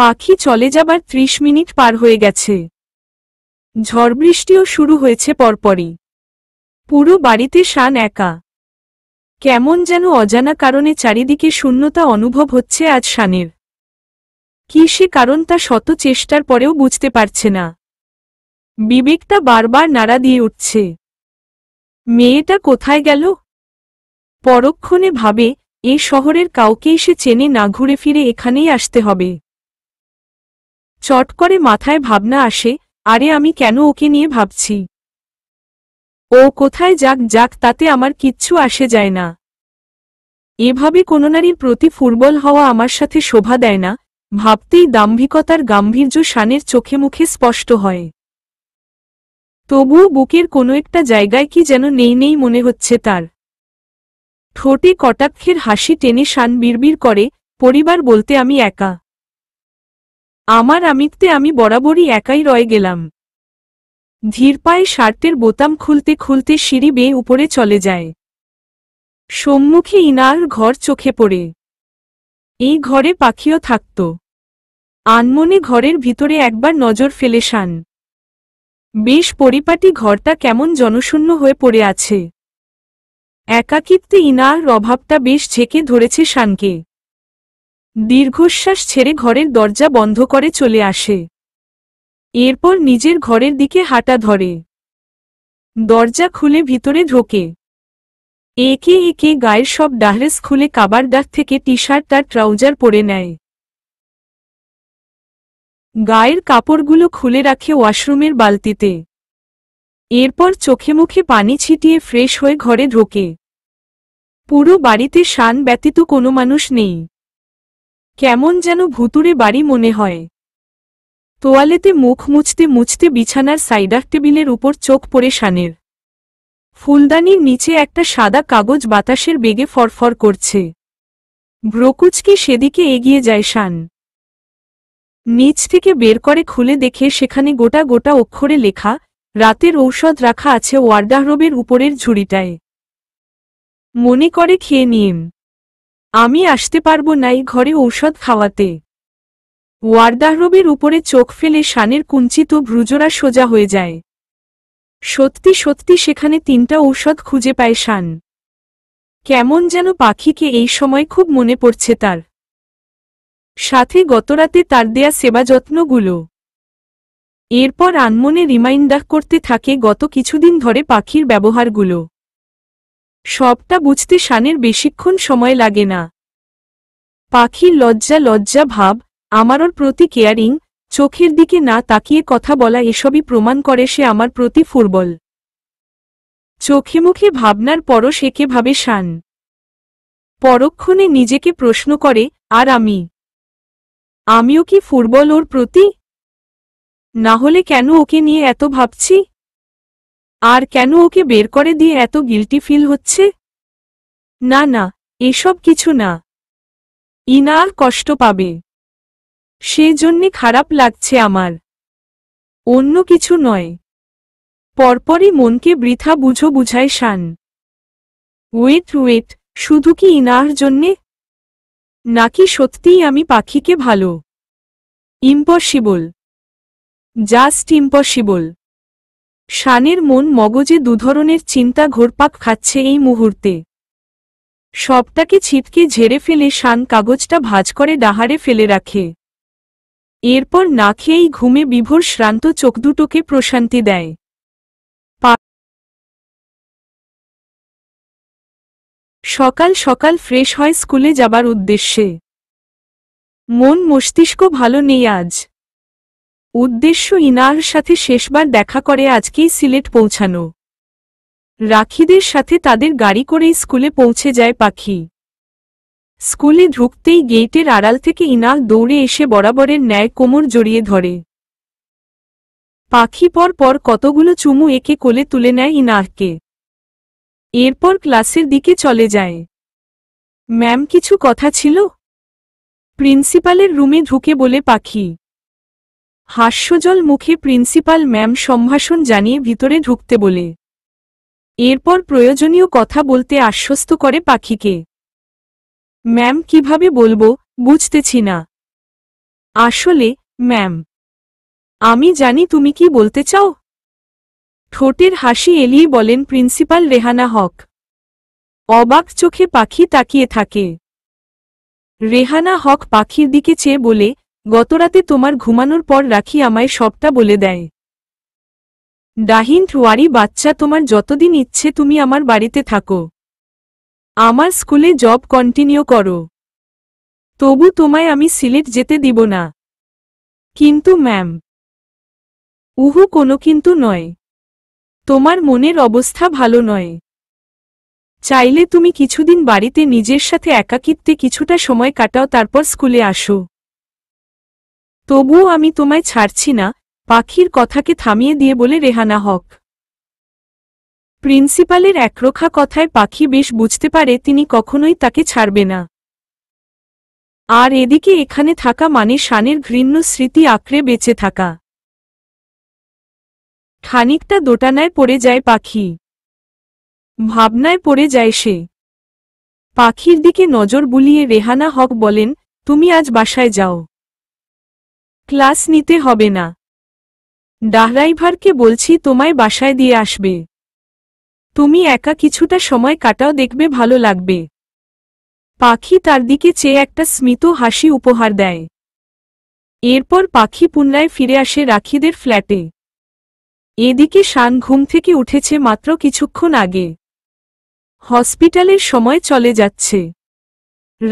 পাখি চলে যাবার ত্রিশ মিনিট পার হয়ে গেছে ঝড়বৃষ্টিও শুরু হয়েছে পরপরই পুরো বাড়িতে শান একা কেমন যেন অজানা কারণে চারিদিকে শূন্যতা অনুভব হচ্ছে আজ শানের কি সে কারণ তা শত চেষ্টার পরেও বুঝতে পারছে না বিবেকটা বারবার নাড়া দিয়ে উঠছে মেয়েটা কোথায় গেল পরক্ষণে ভাবে এ শহরের কাউকেই সে চেনে না ঘুরে ফিরে এখানেই আসতে হবে চট করে মাথায় ভাবনা আসে আরে আমি কেন ওকে নিয়ে ভাবছি ও কোথায় যাক যাক তাতে আমার কিচ্ছু আসে যায় না এভাবে কোনো নারীর প্রতি ফুটবল হওয়া আমার সাথে শোভা দেয় না ভাবতেই দাম্ভিকতার গাম্ভীর্য শানের চোখে মুখে স্পষ্ট হয় তবুও বুকের কোনো একটা জায়গায় কি যেন নেই নেই মনে হচ্ছে তার ঠোঁটে কটাক্ষের হাসি টেনে শান বিড়বিড় করে পরিবার বলতে আমি একা আমার আমিত্তে আমি বরাবরই একাই রয়ে গেলাম ধীর পায়ে শার্টের বোতাম খুলতে খুলতে সিঁড়ি বেয়ে উপরে চলে যায় সম্মুখে ইনার ঘর চোখে পড়ে এই ঘরে পাখিও থাকত আনমনে ঘরের ভিতরে একবার নজর ফেলে শান বেশ পরিপাটি ঘরটা কেমন জনশূন্য হয়ে পড়ে আছে একাকিত্বে ইনার অভাবটা বেশ ঝেঁকে ধরেছে শানকে দীর্ঘশ্বাস ছেড়ে ঘরের দরজা বন্ধ করে চলে আসে এরপর নিজের ঘরের দিকে হাঁটা ধরে দরজা খুলে ভিতরে ঢোকে একে একে গায়ের সব ডাহরেস খুলে কাবার ডাক থেকে টি শার্ট তার ট্রাউজার পরে নেয় গায়ের কাপড়গুলো খুলে রাখে ওয়াশরুমের বালতিতে এরপর চোখে মুখে পানি ছিটিয়ে ফ্রেশ হয়ে ঘরে ঢোকে পুরো বাড়িতে শান ব্যতীত কোনো মানুষ নেই কেমন যেন ভুতুরে বাড়ি মনে হয় তোয়ালেতে মুখ মুছতে মুছতে বিছানার সাইডার টেবিলের উপর চোখ পড়ে শানের ফুলদানির নিচে একটা সাদা কাগজ বাতাসের বেগে ফরফর করছে ব্রকুচকে সেদিকে এগিয়ে যায় শান নিচ থেকে বের করে খুলে দেখে সেখানে গোটা গোটা অক্ষরে লেখা রাতের ঔষধ রাখা আছে ওয়ার্ডাহরবের উপরের ঝুড়িটায় মনে করে খেয়ে নিন আমি আসতে পারবো নাই ঘরে ঔষধ খাওয়াতে ওয়ার্দাহরবের উপরে চোখ ফেলে শানের কুঞ্চিত ভ্রুজরা সোজা হয়ে যায় সত্যি সত্যি সেখানে তিনটা ঔষধ খুঁজে পায় শান কেমন যেন পাখিকে এই সময় খুব মনে পড়ছে তার সাথে গতরাতে তার দেয়া সেবা যত্নগুলো এরপর আনমনে রিমাইন্ডার করতে থাকে গত কিছুদিন ধরে পাখির ব্যবহারগুলো সবটা বুঝতে শানের বেশিক্ষণ সময় লাগে না পাখির লজ্জা লজ্জা ভাব ওর প্রতি কেয়ারিং চোখের দিকে না তাকিয়ে কথা বলা এসবই প্রমাণ করে সে আমার প্রতি ফুরবল চোখে মুখে ভাবনার পরও পরশ ভাবে শান পরক্ষণে নিজেকে প্রশ্ন করে আর আমি আমিও কি ফুটবল ওর প্রতি না হলে কেন ওকে নিয়ে এত ভাবছি আর কেন ওকে বের করে দিয়ে এত গিলটি ফিল হচ্ছে না না এসব কিছু না ইনার কষ্ট পাবে জন্যে খারাপ লাগছে আমার অন্য কিছু নয় পরপরই মনকে বৃথা বুঝো বুঝায় শান ওয়েট ওয়েট শুধু কি ইনার জন্যে নাকি সত্যিই আমি পাখিকে ভালো ইম্পসিবল জাস্ট ইম্পসিবল শানের মন মগজে দুধরনের চিন্তা ঘোরপাক খাচ্ছে এই মুহূর্তে সবটাকে ছিটকে ঝেড়ে ফেলে শান কাগজটা ভাজ করে ডাহারে ফেলে রাখে এরপর না খেয়েই ঘুমে বিভোর শ্রান্ত চোখ দুটোকে প্রশান্তি দেয় সকাল সকাল ফ্রেশ হয় স্কুলে যাবার উদ্দেশ্যে মন মস্তিষ্ক ভালো নেই আজ উদ্দেশ্য ইনার সাথে শেষবার দেখা করে আজকেই সিলেট পৌঁছানো রাখিদের সাথে তাদের গাড়ি করেই স্কুলে পৌঁছে যায় পাখি স্কুলে ঢুকতেই গেটের আড়াল থেকে ইনাল দৌড়ে এসে বরাবরের ন্যায় কোমর জড়িয়ে ধরে পাখি পর পর কতগুলো চুমু একে কোলে তুলে নেয় ইনারকে এরপর ক্লাসের দিকে চলে যায় ম্যাম কিছু কথা ছিল প্রিন্সিপালের রুমে ঢুকে বলে পাখি হাস্যজল মুখে প্রিন্সিপাল ম্যাম সম্ভাষণ জানিয়ে ভিতরে ঢুকতে বলে এরপর প্রয়োজনীয় কথা বলতে আশ্বস্ত করে পাখিকে ম্যাম কিভাবে বলবো বুঝতেছি না আসলে ম্যাম আমি জানি তুমি কি বলতে চাও ঠোঁটের হাসি এলিয়ে বলেন প্রিন্সিপাল রেহানা হক অবাক চোখে পাখি তাকিয়ে থাকে রেহানা হক পাখির দিকে চেয়ে বলে গতরাতে তোমার ঘুমানোর পর রাখি আমায় সবটা বলে দেয় ডাহিন্ট ওয়ারি বাচ্চা তোমার যতদিন ইচ্ছে তুমি আমার বাড়িতে থাকো আমার স্কুলে জব কন্টিনিউ করো তবু তোমায় আমি সিলেট যেতে দিব না কিন্তু ম্যাম উহু কোনো কিন্তু নয় তোমার মনের অবস্থা ভালো নয় চাইলে তুমি কিছুদিন বাড়িতে নিজের সাথে একাকিত্বে কিছুটা সময় কাটাও তারপর স্কুলে আসো তবুও আমি তোমায় ছাড়ছি না পাখির কথাকে থামিয়ে দিয়ে বলে রেহানা হক প্রিন্সিপালের একরোখা কথায় পাখি বেশ বুঝতে পারে তিনি কখনোই তাকে ছাড়বে না আর এদিকে এখানে থাকা মানে শানের ঘৃণ্য স্মৃতি আঁকড়ে বেঁচে থাকা খানিকটা দোটানায় পড়ে যায় পাখি ভাবনায় পড়ে যায় সে পাখির দিকে নজর বুলিয়ে রেহানা হক বলেন তুমি আজ বাসায় যাও ক্লাস নিতে হবে না ডাহরাইভারকে বলছি তোমায় বাসায় দিয়ে আসবে তুমি একা কিছুটা সময় কাটাও দেখবে ভালো লাগবে পাখি তার দিকে চেয়ে একটা স্মিত হাসি উপহার দেয় এরপর পাখি পুনরায় ফিরে আসে রাখিদের ফ্ল্যাটে এদিকে শান ঘুম থেকে উঠেছে মাত্র কিছুক্ষণ আগে হসপিটালের সময় চলে যাচ্ছে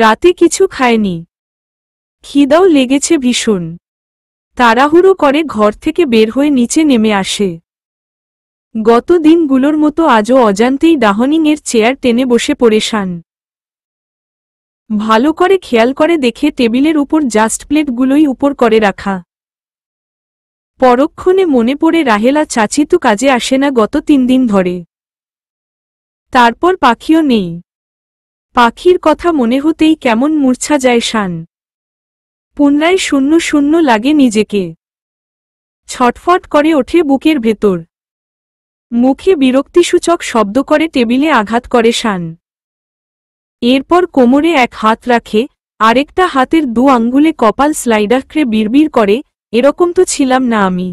রাতে কিছু খায়নি খিদাও লেগেছে ভীষণ তাড়াহুড়ো করে ঘর থেকে বের হয়ে নিচে নেমে আসে গত দিনগুলোর মতো আজও অজান্তেই ডাহনিংয়ের চেয়ার টেনে বসে পড়ে শান ভালো করে খেয়াল করে দেখে টেবিলের উপর জাস্ট প্লেটগুলোই উপর করে রাখা পরক্ষণে মনে পড়ে রাহেলা চাচি তো কাজে আসে না গত তিন দিন ধরে তারপর পাখিও নেই পাখির কথা মনে হতেই কেমন মূর্ছা যায় শান পুনরায় শূন্য শূন্য লাগে নিজেকে ছটফট করে ওঠে বুকের ভেতর মুখে বিরক্তিসূচক শব্দ করে টেবিলে আঘাত করে শান এরপর কোমরে এক হাত রাখে আরেকটা হাতের দু আঙ্গুলে কপাল স্লাইডারকে বিড়বিড় করে এরকম তো ছিলাম না আমি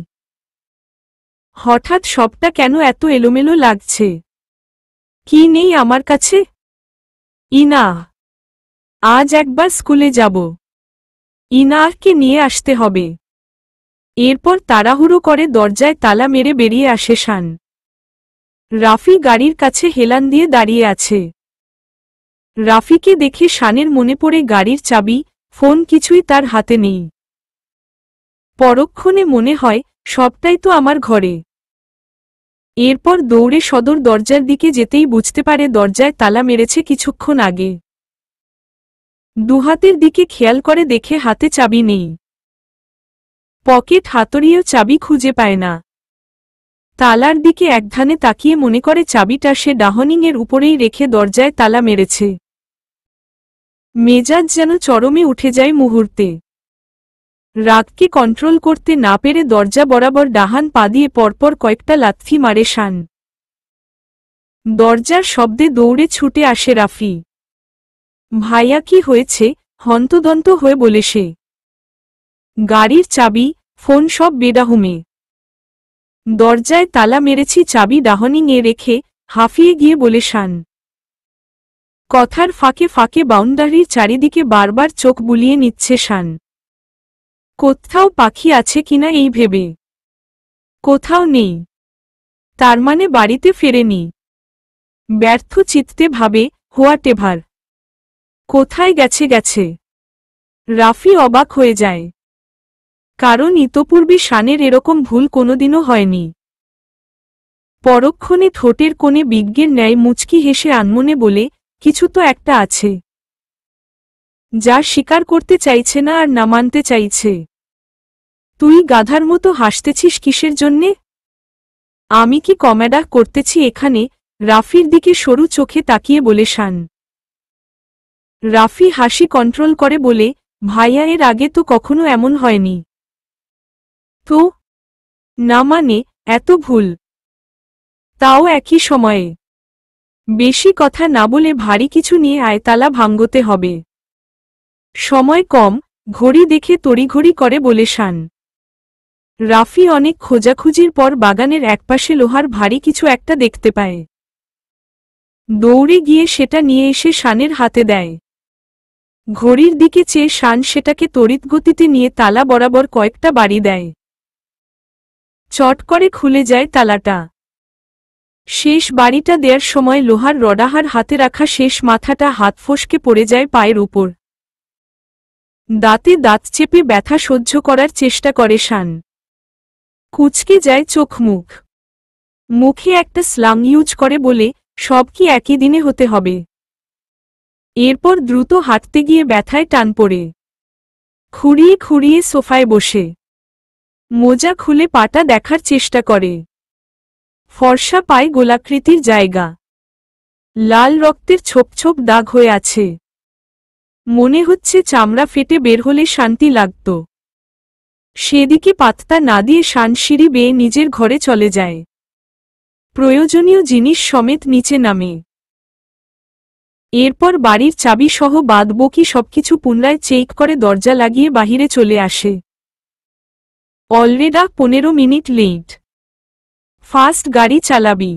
হঠাৎ সবটা কেন এত এলোমেলো লাগছে কি নেই আমার কাছে ইনা আজ একবার স্কুলে যাব ইনারকে নিয়ে আসতে হবে এরপর তাড়াহুড়ো করে দরজায় তালা মেরে বেরিয়ে আসে শান রাফি গাড়ির কাছে হেলান দিয়ে দাঁড়িয়ে আছে রাফিকে দেখে শানের মনে পড়ে গাড়ির চাবি ফোন কিছুই তার হাতে নেই পরক্ষণে মনে হয় সবটাই তো আমার ঘরে এরপর দৌড়ে সদর দরজার দিকে যেতেই বুঝতে পারে দরজায় তালা মেরেছে কিছুক্ষণ আগে দুহাতের দিকে খেয়াল করে দেখে হাতে চাবি নেই পকেট হাতড়িয়েও চাবি খুঁজে পায় না তালার দিকে একধানে তাকিয়ে মনে করে চাবিটা সে ডাহনিংয়ের উপরেই রেখে দরজায় তালা মেরেছে মেজাজ যেন চরমে উঠে যায় মুহূর্তে রাতকে কন্ট্রোল করতে না পেরে দরজা বরাবর ডাহান পা দিয়ে পরপর কয়েকটা লাথি মারে শান দরজার শব্দে দৌড়ে ছুটে আসে রাফি ভাইয়া কি হয়েছে হন্তদন্ত হয়ে বলে সে গাড়ির চাবি ফোন সব বেডাহুমে দরজায় তালা মেরেছি চাবি নিয়ে রেখে হাঁফিয়ে গিয়ে বলে শান কথার ফাঁকে ফাঁকে বাউন্ডারির চারিদিকে বারবার চোখ বুলিয়ে নিচ্ছে শান কোথাও পাখি আছে কিনা এই ভেবে কোথাও নেই তার মানে বাড়িতে ফেরেনি ব্যর্থ চিত্তে ভাবে হোয়াটেভার কোথায় গেছে গেছে রাফি অবাক হয়ে যায় কারণ ইতপূর্বে শানের এরকম ভুল কোনোদিনও হয়নি পরক্ষণে ঠোঁটের কোণে বিজ্ঞের ন্যায় মুচকি হেসে আনমনে বলে কিছু তো একটা আছে যা স্বীকার করতে চাইছে না আর না মানতে চাইছে তুই গাধার মতো হাসতেছিস কিসের জন্যে আমি কি কমেডা করতেছি এখানে রাফির দিকে সরু চোখে তাকিয়ে বলে শান রাফি হাসি কন্ট্রোল করে বলে ভাইয়া এর আগে তো কখনো এমন হয়নি তো না মানে এত ভুল তাও একই সময়ে বেশি কথা না বলে ভারী কিছু নিয়ে আয়তালা ভাঙ্গতে হবে সময় কম ঘড়ি দেখে তড়িঘড়ি করে বলে শান রাফি অনেক খোঁজাখুঁজির পর বাগানের একপাশে লোহার ভারী কিছু একটা দেখতে পায় দৌড়ে গিয়ে সেটা নিয়ে এসে শানের হাতে দেয় ঘড়ির দিকে চেয়ে শান সেটাকে তড়িৎগতিতে নিয়ে তালা বরাবর কয়েকটা বাড়ি দেয় চট করে খুলে যায় তালাটা শেষ বাড়িটা দেওয়ার সময় লোহার রডাহার হাতে রাখা শেষ মাথাটা হাত ফসকে পড়ে যায় পায়ের উপর দাঁতে দাঁত চেপে ব্যথা সহ্য করার চেষ্টা করে শান কুচকে যায় চোখ মুখ মুখে একটা স্লাং ইউজ করে বলে সব কি একই দিনে হতে হবে এরপর দ্রুত হাঁটতে গিয়ে ব্যথায় টান পড়ে খুঁড়িয়ে খুঁড়িয়ে সোফায় বসে মোজা খুলে পাটা দেখার চেষ্টা করে ফর্সা পায় গোলাকৃতির জায়গা লাল রক্তের ছোপ ছোপ দাগ হয়ে আছে মনে হচ্ছে চামড়া ফেটে বের হলে শান্তি লাগত সেদিকে পাত্তা না দিয়ে শানসিঁড়ি বেয়ে নিজের ঘরে চলে যায় প্রয়োজনীয় জিনিস সমেত নিচে নামে এরপর বাড়ির চাবি সহ বাদবকি সবকিছু পুনরায় চেক করে দরজা লাগিয়ে বাহিরে চলে আসে অলরেডা পনেরো মিনিট লেট ফাস্ট গাড়ি চালাবি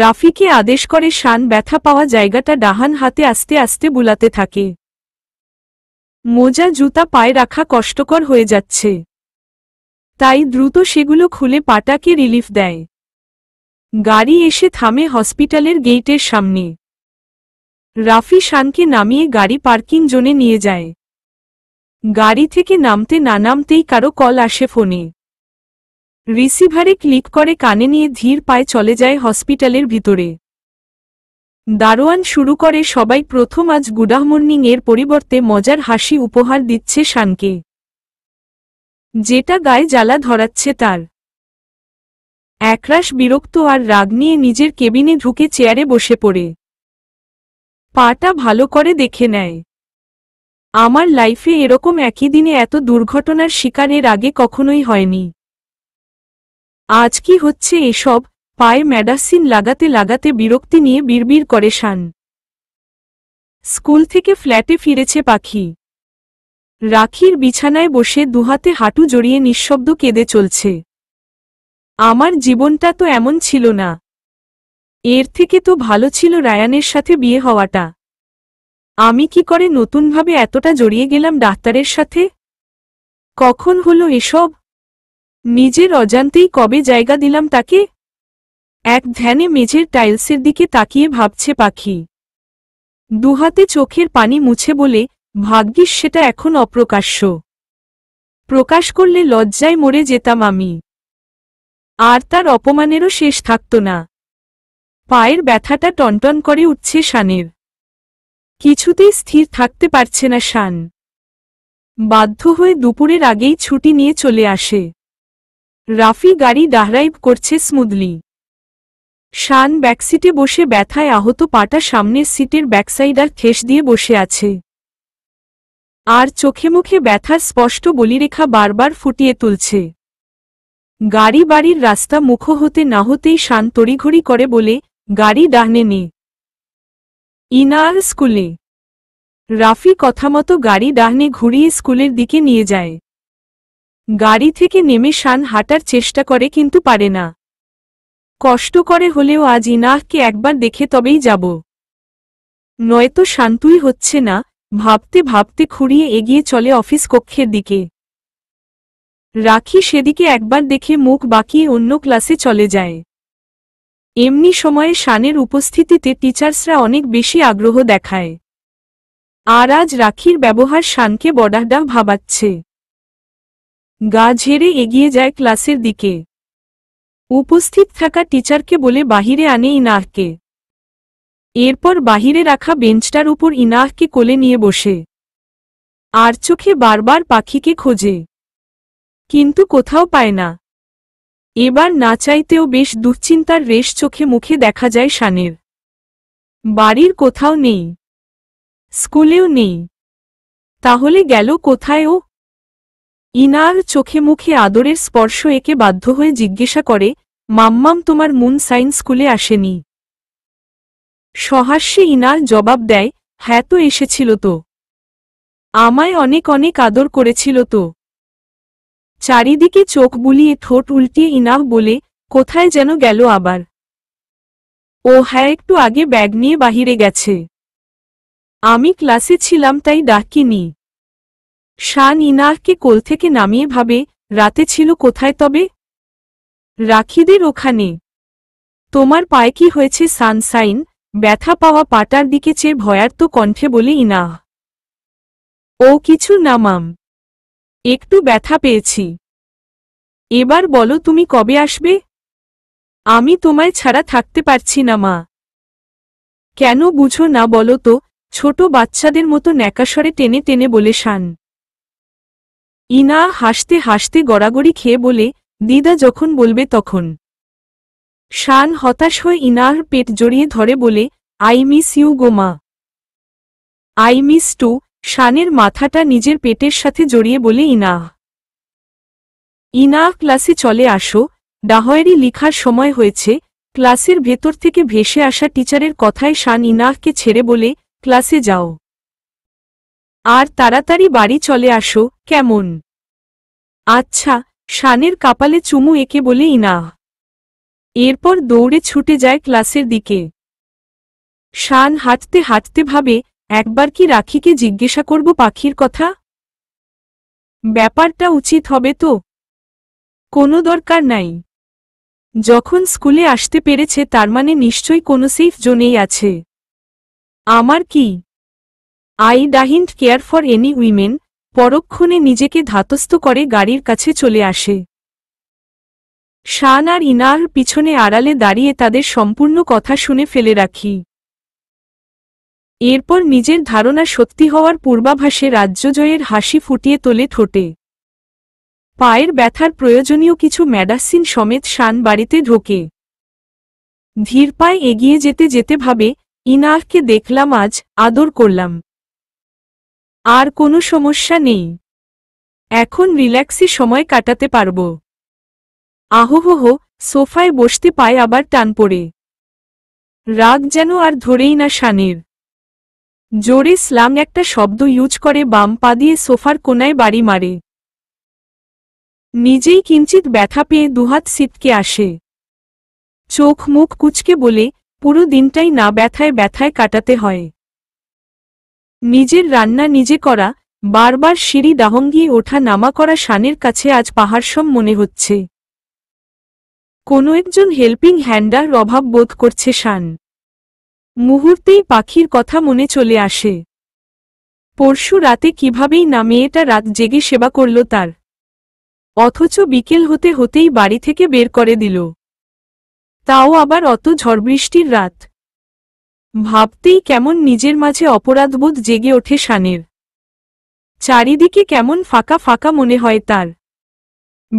রাফিকে আদেশ করে শান ব্যথা পাওয়া জায়গাটা ডাহান হাতে আস্তে আস্তে বুলাতে থাকে মোজা জুতা পায়ে রাখা কষ্টকর হয়ে যাচ্ছে তাই দ্রুত সেগুলো খুলে পাটাকে রিলিফ দেয় গাড়ি এসে থামে হসপিটালের গেইটের সামনে রাফি শানকে নামিয়ে গাড়ি পার্কিং জোনে নিয়ে যায় গাড়ি থেকে নামতে না নামতেই কারো কল আসে ফোনে রিসিভারে ক্লিক করে কানে নিয়ে ধীর পায়ে চলে যায় হসপিটালের ভিতরে দারোয়ান শুরু করে সবাই প্রথম আজ গুডাহ মর্নিং এর পরিবর্তে মজার হাসি উপহার দিচ্ছে শানকে যেটা গায়ে জ্বালা ধরাচ্ছে তার একরাশ বিরক্ত আর রাগ নিয়ে নিজের কেবিনে ঢুকে চেয়ারে বসে পড়ে পাটা ভালো করে দেখে নেয় আমার লাইফে এরকম একই দিনে এত দুর্ঘটনার শিকার এর আগে কখনোই হয়নি আজ কি হচ্ছে এসব পায়ে ম্যাডাসিন লাগাতে লাগাতে বিরক্তি নিয়ে বিড়বিড় করে শান স্কুল থেকে ফ্ল্যাটে ফিরেছে পাখি রাখির বিছানায় বসে দুহাতে হাঁটু জড়িয়ে নিঃশব্দ কেঁদে চলছে আমার জীবনটা তো এমন ছিল না এর থেকে তো ভালো ছিল রায়ানের সাথে বিয়ে হওয়াটা আমি কি করে নতুনভাবে এতটা জড়িয়ে গেলাম ডাক্তারের সাথে কখন হলো এসব নিজের অজান্তেই কবে জায়গা দিলাম তাকে এক ধ্যানে মেঝের টাইলসের দিকে তাকিয়ে ভাবছে পাখি দুহাতে চোখের পানি মুছে বলে ভাগ্যিস সেটা এখন অপ্রকাশ্য প্রকাশ করলে লজ্জায় মরে যেতাম আমি আর তার অপমানেরও শেষ থাকত না পায়ের ব্যথাটা টনটন করে উঠছে শানের কিছুতেই স্থির থাকতে পারছে না শান বাধ্য হয়ে দুপুরের আগেই ছুটি নিয়ে চলে আসে রাফি গাড়ি ডাহরাইভ করছে স্মুদলি শান ব্যাকসিটে বসে ব্যথায় আহত পাটা সামনের সিটের ব্যাকসাইড আর ঠেস দিয়ে বসে আছে আর চোখে মুখে ব্যথার স্পষ্ট বলিরেখা বারবার ফুটিয়ে তুলছে গাড়ি বাড়ির রাস্তা মুখ হতে না হতেই শান তড়িঘড়ি করে বলে গাড়ি ডাহনে নি ইনার স্কুলে রাফি কথামতো গাড়ি ডাহনে ঘুরিয়ে স্কুলের দিকে নিয়ে যায় গাড়ি থেকে নেমে শান হাঁটার চেষ্টা করে কিন্তু পারে না কষ্ট করে হলেও আজ ইনাহকে একবার দেখে তবেই যাব নয়তো শান্তুই হচ্ছে না ভাবতে ভাবতে খুঁড়িয়ে এগিয়ে চলে অফিস কক্ষের দিকে রাখি সেদিকে একবার দেখে মুখ বাকিয়ে অন্য ক্লাসে চলে যায় এমনি সময়ে শানের উপস্থিতিতে টিচার্সরা অনেক বেশি আগ্রহ দেখায় আর আজ রাখির ব্যবহার শানকে বডাহডাহ ভাবাচ্ছে গা ঝেড়ে এগিয়ে যায় ক্লাসের দিকে উপস্থিত থাকা টিচারকে বলে বাহিরে আনে ইনাহকে এরপর বাহিরে রাখা বেঞ্চটার উপর ইনাহকে কোলে নিয়ে বসে আর চোখে বারবার পাখিকে খোঁজে কিন্তু কোথাও পায় না এবার না চাইতেও বেশ দুশ্চিন্তার রেশ চোখে মুখে দেখা যায় শানের বাড়ির কোথাও নেই স্কুলেও নেই তাহলে গেল কোথায় ও ইনার চোখে মুখে আদরের স্পর্শ একে বাধ্য হয়ে জিজ্ঞাসা করে মাম্মাম তোমার মুন সাইন্স স্কুলে আসেনি সহাস্যে ইনার জবাব দেয় হ্যাঁ তো এসেছিল তো আমায় অনেক অনেক আদর করেছিল তো চারিদিকে চোখ বুলিয়ে ঠোঁট উল্টিয়ে ইনাহ বলে কোথায় যেন গেল আবার ও হ্যাঁ একটু আগে ব্যাগ নিয়ে বাহিরে গেছে আমি ক্লাসে ছিলাম তাই ডাকিনি শান ইনাহকে কোল থেকে নামিয়ে ভাবে রাতে ছিল কোথায় তবে রাখিদের ওখানে তোমার পায়ে কি হয়েছে সানসাইন ব্যথা পাওয়া পাটার দিকে চেয়ে ভয়ার্ত কণ্ঠে বলে ইনাহ ও কিছু নামাম একটু ব্যথা পেয়েছি এবার বলো তুমি কবে আসবে আমি তোমায় ছাড়া থাকতে পারছি না মা কেন বুঝো না বলো তো ছোট বাচ্চাদের মতো ন্যাকাশরে টেনে টেনে বলে শান ইনা হাসতে হাসতে গড়াগড়ি খেয়ে বলে দিদা যখন বলবে তখন শান হতাশ হয়ে ইনার পেট জড়িয়ে ধরে বলে আই মিস ইউ গোমা আই মিস টু শানের মাথাটা নিজের পেটের সাথে জড়িয়ে বলে ইনাহ ইনাহ ক্লাসে চলে আসো ডাহয়েরি লিখার সময় হয়েছে ক্লাসের ভেতর থেকে ভেসে আসা টিচারের কথায় শান ইনাহকে ছেড়ে বলে ক্লাসে যাও আর তাড়াতাড়ি বাড়ি চলে আসো কেমন আচ্ছা শানের কাপালে চুমু একে বলে ইনাহ এরপর দৌড়ে ছুটে যায় ক্লাসের দিকে শান হাঁটতে হাঁটতে ভাবে একবার কি রাখিকে জিজ্ঞাসা করব পাখির কথা ব্যাপারটা উচিত হবে তো কোনো দরকার নাই যখন স্কুলে আসতে পেরেছে তার মানে নিশ্চয়ই কোনো সেফ জোনেই আছে আমার কি I don't care for any women পরক্ষণে নিজেকে ধাতস্থ করে গাড়ির কাছে চলে আসে শান আর ইনার পিছনে আড়ালে দাঁড়িয়ে তাদের সম্পূর্ণ কথা শুনে ফেলে রাখি এরপর নিজের ধারণা সত্যি হওয়ার পূর্বাভাসে রাজ্যজয়ের হাসি ফুটিয়ে তোলে ঠোঁটে পায়ের ব্যথার প্রয়োজনীয় কিছু ম্যাডাসিন সমেত শান বাড়িতে ঢোকে ধীর পায়ে এগিয়ে যেতে যেতে ভাবে ইনাহকে দেখলাম আজ আদর করলাম আর কোনো সমস্যা নেই এখন রিল্যাক্সে সময় কাটাতে পারব আহোহ সোফায় বসতে পায় আবার টান পড়ে রাগ যেন আর ধরেই না শানের জোরে স্লাম একটা শব্দ ইউজ করে বাম পা দিয়ে সোফার কোনায় বাড়ি মারে নিজেই কিঞ্চিত ব্যথা পেয়ে দুহাত সিতকে আসে চোখ মুখ কুচকে বলে পুরো দিনটাই না ব্যথায় ব্যথায় কাটাতে হয় নিজের রান্না নিজে করা বারবার সিঁড়ি দাহঙ্গিয়ে ওঠা নামা করা শানের কাছে আজ পাহাড়সম মনে হচ্ছে কোনো একজন হেল্পিং হ্যান্ডার অভাব বোধ করছে শান মুহূর্তেই পাখির কথা মনে চলে আসে পরশু রাতে কিভাবেই না মেয়েটা রাত জেগে সেবা করল তার অথচ বিকেল হতে হতেই বাড়ি থেকে বের করে দিল তাও আবার অত ঝড়বৃষ্টির রাত ভাবতেই কেমন নিজের মাঝে অপরাধবোধ জেগে ওঠে শানের চারিদিকে কেমন ফাঁকা ফাঁকা মনে হয় তার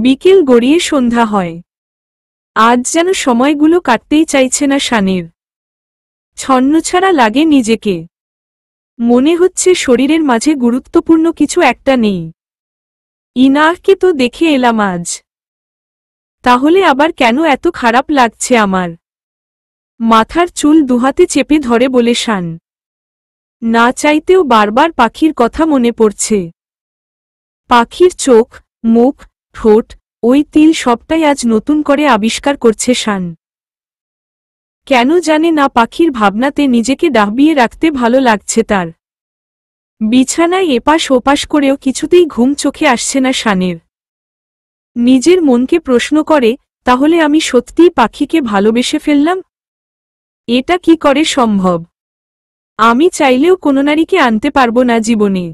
বিকেল গড়িয়ে সন্ধ্যা হয় আজ যেন সময়গুলো কাটতেই চাইছে না শানের ছন্নছাড়া লাগে নিজেকে মনে হচ্ছে শরীরের মাঝে গুরুত্বপূর্ণ কিছু একটা নেই ইনাহকে তো দেখে এলাম আজ তাহলে আবার কেন এত খারাপ লাগছে আমার মাথার চুল দুহাতে চেপে ধরে বলে শান না চাইতেও বারবার পাখির কথা মনে পড়ছে পাখির চোখ মুখ ঠোঁট ওই তিল সবটাই আজ নতুন করে আবিষ্কার করছে শান কেন জানে না পাখির ভাবনাতে নিজেকে ডাহবিয়ে রাখতে ভালো লাগছে তার বিছানায় এপাশ ওপাশ করেও কিছুতেই ঘুম চোখে আসছে না শানের নিজের মনকে প্রশ্ন করে তাহলে আমি সত্যিই পাখিকে ভালোবেসে ফেললাম এটা কি করে সম্ভব আমি চাইলেও কোনো নারীকে আনতে পারবো না জীবনে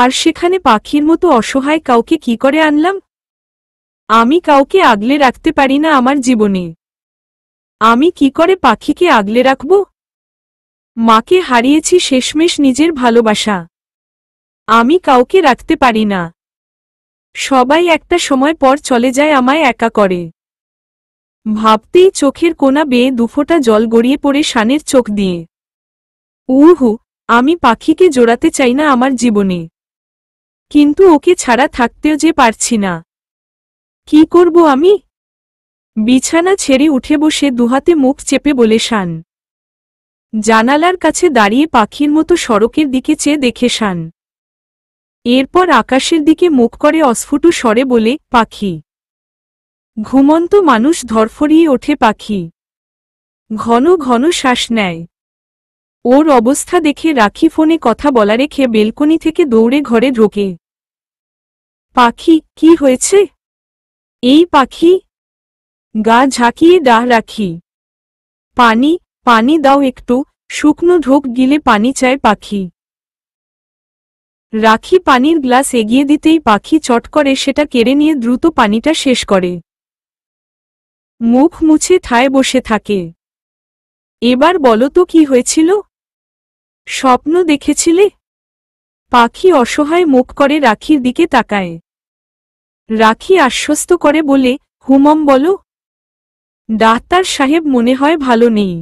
আর সেখানে পাখির মতো অসহায় কাউকে কি করে আনলাম আমি কাউকে আগলে রাখতে পারি না আমার জীবনে আমি কি করে পাখিকে আগলে রাখব মাকে হারিয়েছি শেষমেশ নিজের ভালোবাসা আমি কাউকে রাখতে পারি না সবাই একটা সময় পর চলে যায় আমায় একা করে ভাবতেই চোখের কোনা বেয়ে দুফোটা জল গড়িয়ে পড়ে শানের চোখ দিয়ে উহু আমি পাখিকে জোড়াতে চাই না আমার জীবনে কিন্তু ওকে ছাড়া থাকতেও যে পারছি না কি করব আমি বিছানা ছেড়ে উঠে বসে দুহাতে মুখ চেপে বলে শান জানালার কাছে দাঁড়িয়ে পাখির মতো সড়কের দিকে চেয়ে দেখে শান এরপর আকাশের দিকে মুখ করে অস্ফুট স্বরে বলে পাখি ঘুমন্ত মানুষ ধরফরিয়ে ওঠে পাখি ঘন ঘন শ্বাস নেয় ওর অবস্থা দেখে রাখি ফোনে কথা বলা রেখে বেলকনি থেকে দৌড়ে ঘরে ঢোকে পাখি কি হয়েছে এই পাখি গা ঝাঁকিয়ে ডা রাখি পানি পানি দাও একটু শুকনো ঢোক গিলে পানি চায় পাখি রাখি পানির গ্লাস এগিয়ে দিতেই পাখি চট করে সেটা কেড়ে নিয়ে দ্রুত পানিটা শেষ করে মুখ মুছে ঠায় বসে থাকে এবার বলো তো কি হয়েছিল স্বপ্ন দেখেছিলে পাখি অসহায় মুখ করে রাখির দিকে তাকায় রাখি আশ্বস্ত করে বলে হুমম বলো ডাক্তার সাহেব মনে হয় ভালো নেই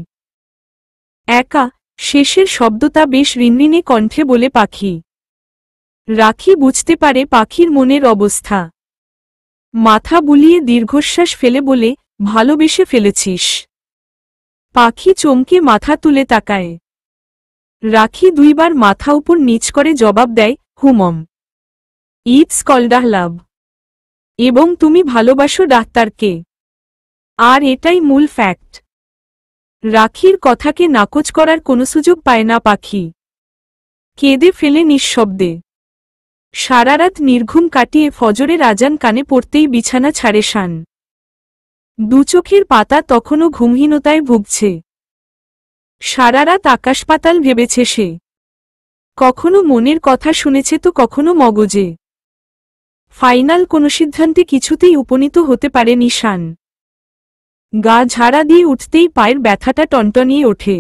একা শেষের তা বেশ রিনরিনে কণ্ঠে বলে পাখি রাখি বুঝতে পারে পাখির মনের অবস্থা মাথা বুলিয়ে দীর্ঘশ্বাস ফেলে বলে ভালোবেসে ফেলেছিস পাখি চমকে মাথা তুলে তাকায় রাখি দুইবার মাথা উপর নিচ করে জবাব দেয় হুমম ইটস কলডাহ লাভ এবং তুমি ভালোবাসো ডাক্তারকে আর এটাই মূল ফ্যাক্ট রাখির কথাকে নাকচ করার কোনো সুযোগ পায় না পাখি কেঁদে ফেলে নিঃশব্দে সারারাত নির্ঘুম কাটিয়ে ফজরে রাজান কানে পড়তেই বিছানা ছাড়ে শান দুচোখের পাতা তখনও ঘুমহীনতায় ভুগছে সারারাত আকাশ পাতাল ভেবেছে সে কখনো মনের কথা শুনেছে তো কখনো মগজে ফাইনাল কোনো সিদ্ধান্তে কিছুতেই উপনীত হতে পারে নিশান গা ঝাড়া দিয়ে উঠতেই পায়ের ব্যথাটা টনটনিয়ে ওঠে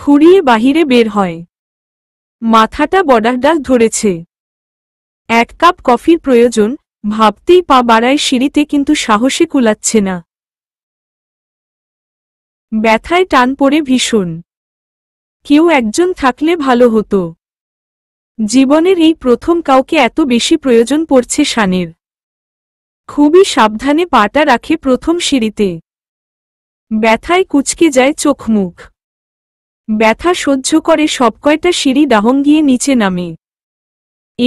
খুঁড়িয়ে বাহিরে বের হয় মাথাটা বডারডাল ধরেছে এক কাপ কফির প্রয়োজন ভাবতেই পা বাড়ায় সিঁড়িতে কিন্তু সাহসে কুলাচ্ছে না ব্যথায় টান পড়ে ভীষণ কেউ একজন থাকলে ভালো হতো জীবনের এই প্রথম কাউকে এত বেশি প্রয়োজন পড়ছে শানের খুবই সাবধানে পাটা রাখে প্রথম সিঁড়িতে ব্যথায় কুচকে যায় চোখমুখ ব্যথা সহ্য করে সবকয়টা সিঁড়ি ডাহং গিয়ে নিচে নামে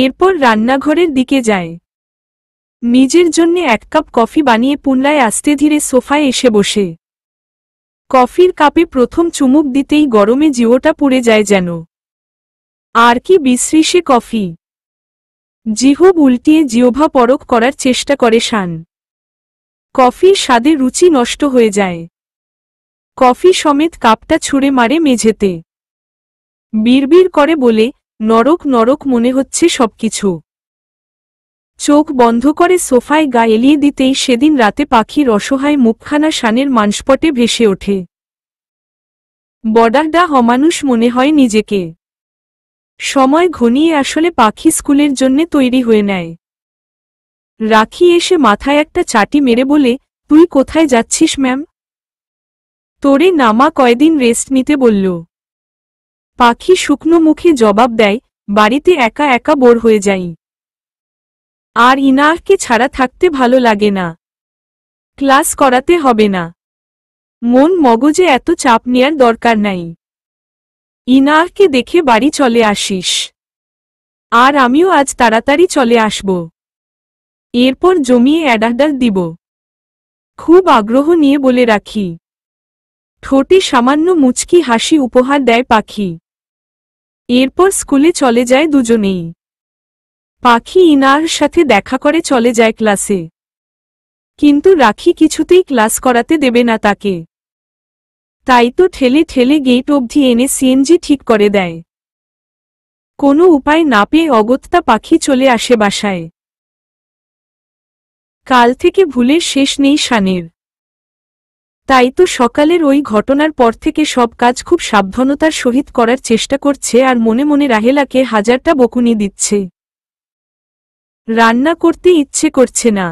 এরপর রান্নাঘরের দিকে যায় নিজের জন্যে এক কাপ কফি বানিয়ে পুনরায় আস্তে ধীরে সোফায় এসে বসে কফির কাপে প্রথম চুমুক দিতেই গরমে জিওটা পুড়ে যায় যেন আর কি বিশ্রী সে কফি জিহু উল্টিয়ে জিওভা পরক করার চেষ্টা করে শান কফির স্বাদে রুচি নষ্ট হয়ে যায় কফি সমেত কাপটা ছুঁড়ে মারে মেঝেতে বিড়বিড় করে বলে নরক নরক মনে হচ্ছে সবকিছু চোখ বন্ধ করে সোফায় গা এলিয়ে দিতেই সেদিন রাতে পাখির অসহায় মুখখানা শানের মানসপটে ভেসে ওঠে বডারডা হমানুষ মনে হয় নিজেকে সময় ঘনিয়ে আসলে পাখি স্কুলের জন্যে তৈরি হয়ে নেয় রাখি এসে মাথায় একটা চাটি মেরে বলে তুই কোথায় যাচ্ছিস ম্যাম তোরে নামা কয়দিন রেস্ট নিতে বলল পাখি শুকনো মুখে জবাব দেয় বাড়িতে একা একা বোর হয়ে যাই আর ইনাহকে ছাড়া থাকতে ভালো লাগে না ক্লাস করাতে হবে না মন মগজে এত চাপ নেয়ার দরকার নাই ইনারকে দেখে বাড়ি চলে আসিস আর আমিও আজ তাড়াতাড়ি চলে আসব এরপর জমিয়ে অ্যাডাডার দিব খুব আগ্রহ নিয়ে বলে রাখি ঠোঁটে সামান্য মুচকি হাসি উপহার দেয় পাখি এরপর স্কুলে চলে যায় দুজনেই পাখি ইনার সাথে দেখা করে চলে যায় ক্লাসে কিন্তু রাখি কিছুতেই ক্লাস করাতে দেবে না তাকে তাই তো ঠেলে ঠেলে গেট অবধি এনে সিএনজি ঠিক করে দেয় কোনো উপায় না পেয়ে অগত্যা পাখি চলে আসে বাসায় কাল থেকে ভুলের শেষ নেই শানের তাই তো সকালের ওই ঘটনার পর থেকে সব কাজ খুব সাবধানতার সহিত করার চেষ্টা করছে আর মনে মনে রাহেলাকে হাজারটা বকুনি দিচ্ছে রান্না করতে ইচ্ছে করছে না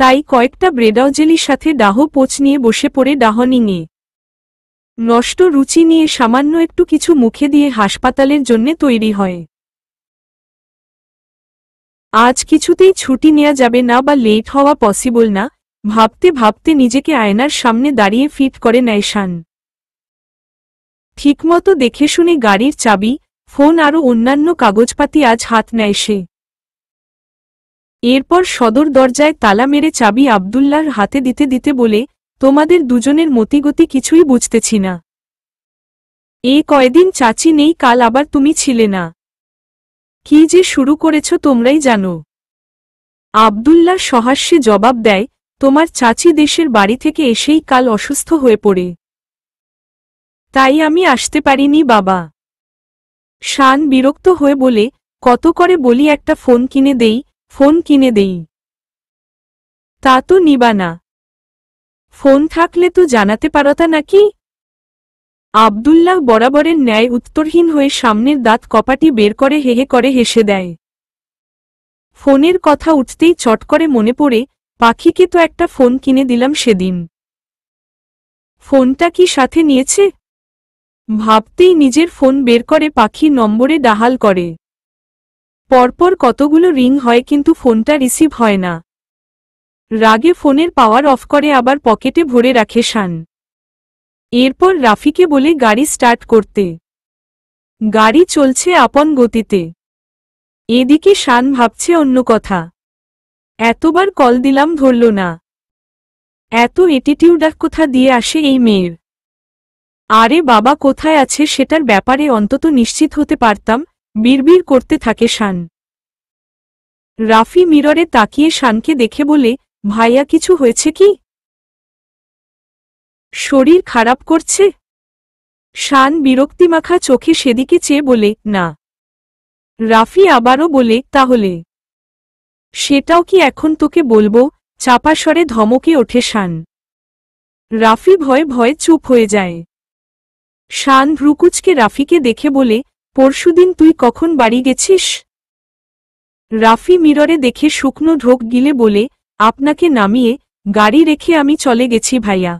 তাই কয়েকটা ব্রেডাওজেলির সাথে ডাহ পোচ নিয়ে বসে পড়ে ডাহনিংয়ে নষ্ট রুচি নিয়ে সামান্য একটু কিছু মুখে দিয়ে হাসপাতালের জন্যে তৈরি হয় আজ কিছুতেই ছুটি নেওয়া যাবে না বা লেট হওয়া পসিবল না ভাবতে ভাবতে নিজেকে আয়নার সামনে দাঁড়িয়ে ফিট করে নেয় শান ঠিকমতো দেখে শুনে গাড়ির চাবি ফোন আরও অন্যান্য কাগজপাতি আজ হাত নেয় সে এরপর সদর দরজায় তালা মেরে চাবি আবদুল্লার হাতে দিতে দিতে বলে তোমাদের দুজনের মতিগতি কিছুই বুঝতেছি না এ কয়দিন চাচি নেই কাল আবার তুমি ছিলে না কি যে শুরু করেছ তোমরাই জানো আবদুল্লাহ সহাস্যে জবাব দেয় তোমার চাচি দেশের বাড়ি থেকে এসেই কাল অসুস্থ হয়ে পড়ে তাই আমি আসতে পারিনি বাবা শান বিরক্ত হয়ে বলে কত করে বলি একটা ফোন কিনে দেই ফোন কিনে দেই তা তো নিবা না ফোন থাকলে তো জানাতে পারতা নাকি আবদুল্লাহ বরাবরের ন্যায় উত্তরহীন হয়ে সামনের দাঁত কপাটি বের করে হেহে করে হেসে দেয় ফোনের কথা উঠতেই চট করে মনে পড়ে পাখিকে তো একটা ফোন কিনে দিলাম সেদিন ফোনটা কি সাথে নিয়েছে ভাবতেই নিজের ফোন বের করে পাখি নম্বরে ডাহাল করে পরপর কতগুলো রিং হয় কিন্তু ফোনটা রিসিভ হয় না রাগে ফোনের পাওয়ার অফ করে আবার পকেটে ভরে রাখে শান এরপর রাফিকে বলে গাড়ি স্টার্ট করতে গাড়ি চলছে আপন গতিতে এদিকে শান ভাবছে অন্য কথা এতবার কল দিলাম ধরল না এত এটিটিউড কোথা দিয়ে আসে এই মেয়ের আরে বাবা কোথায় আছে সেটার ব্যাপারে অন্তত নিশ্চিত হতে পারতাম বিড়বিড় করতে থাকে শান রাফি মিররে তাকিয়ে শানকে দেখে বলে ভাইয়া কিছু হয়েছে কি শরীর খারাপ করছে শান বিরক্তিমাখা চোখে সেদিকে চেয়ে বলে না রাফি আবারও বলে তাহলে সেটাও কি এখন তোকে বলবো চাপাস্বরে ধমকে ওঠে শান রাফি ভয়ে ভয়ে চুপ হয়ে যায় শান ভ্রুকুচকে রাফিকে দেখে বলে পরশুদিন তুই কখন বাড়ি গেছিস রাফি মিররে দেখে শুকনো ঢোক গিলে বলে আপনাকে নামিয়ে গাড়ি রেখে আমি চলে গেছি ভাইয়া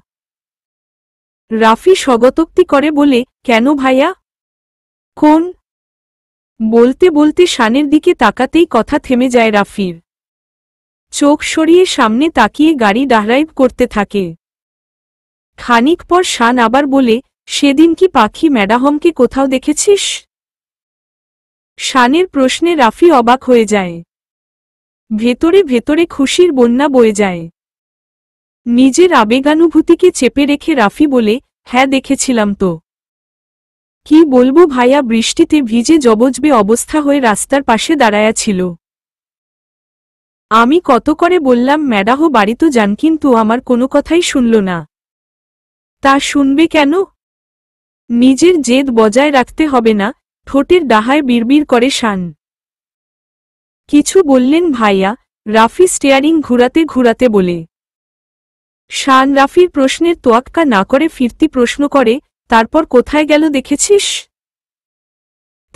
রাফি স্বগতোক্তি করে বলে কেন ভাইয়া কোন বলতে বলতে শানের দিকে তাকাতেই কথা থেমে যায় রাফির চোখ সরিয়ে সামনে তাকিয়ে গাড়ি ডাহরাইভ করতে থাকে খানিক পর শান আবার বলে সেদিন কি পাখি ম্যাডাহমকে কোথাও দেখেছিস শানের প্রশ্নে রাফি অবাক হয়ে যায় ভেতরে ভেতরে খুশির বন্যা বয়ে যায় নিজের আবেগানুভূতিকে চেপে রেখে রাফি বলে হ্যাঁ দেখেছিলাম তো কি বলবো ভাইয়া বৃষ্টিতে ভিজে জবজবে অবস্থা হয়ে রাস্তার পাশে দাঁড়ায়া ছিল আমি কত করে বললাম ম্যাডাহো বাড়ি তো যান কিন্তু আমার কোনো কথাই শুনল না তা শুনবে কেন নিজের জেদ বজায় রাখতে হবে না ঠোঁটের ডাহায় বিড়বিড় করে শান কিছু বললেন ভাইয়া রাফি স্টিয়ারিং ঘুরাতে ঘুরাতে বলে শান রাফির প্রশ্নের তোয়াক্কা না করে ফিরতি প্রশ্ন করে তারপর কোথায় গেল দেখেছিস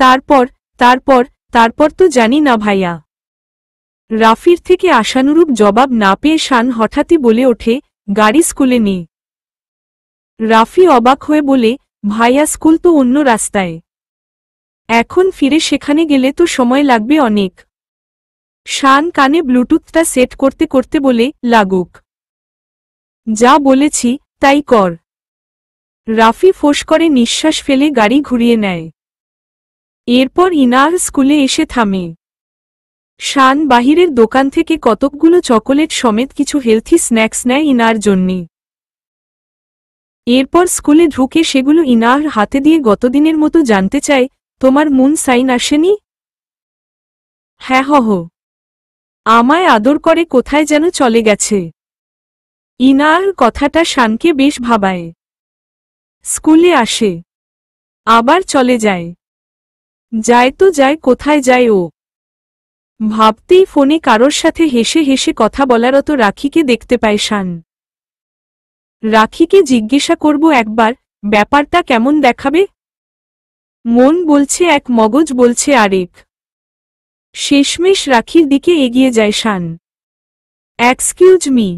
তারপর তারপর তারপর তো জানি না ভাইয়া রাফির থেকে আশানুরূপ জবাব না পেয়ে শান হঠাৎই বলে ওঠে গাড়ি স্কুলে নে রাফি অবাক হয়ে বলে ভাইয়া স্কুল তো অন্য রাস্তায় এখন ফিরে সেখানে গেলে তো সময় লাগবে অনেক শান কানে ব্লুটুথটা সেট করতে করতে বলে লাগুক যা বলেছি তাই কর রাফি ফোস করে নিঃশ্বাস ফেলে গাড়ি ঘুরিয়ে নেয় এরপর ইনার স্কুলে এসে থামে শান বাহিরের দোকান থেকে কতকগুলো চকোলেট সমেত কিছু হেলথি স্ন্যাক্স নেয় ইনার জন্যে এরপর স্কুলে ঢুকে সেগুলো ইনার হাতে দিয়ে গতদিনের মতো জানতে চায় তোমার মুন সাইন আসেনি হ্যাঁ হ আমায় আদর করে কোথায় যেন চলে গেছে ইনার কথাটা শানকে বেশ ভাবায় স্কুলে আসে আবার চলে যায় যায় তো যায় কোথায় যায় ও ভাবতেই ফোনে কারোর সাথে হেসে হেসে কথা বলার অত রাখিকে দেখতে পায় শান রাখিকে জিজ্ঞাসা করব একবার ব্যাপারটা কেমন দেখাবে মন বলছে এক মগজ বলছে আরেক শেষমেশ রাখির দিকে এগিয়ে যায় শান এক্সকিউজ মি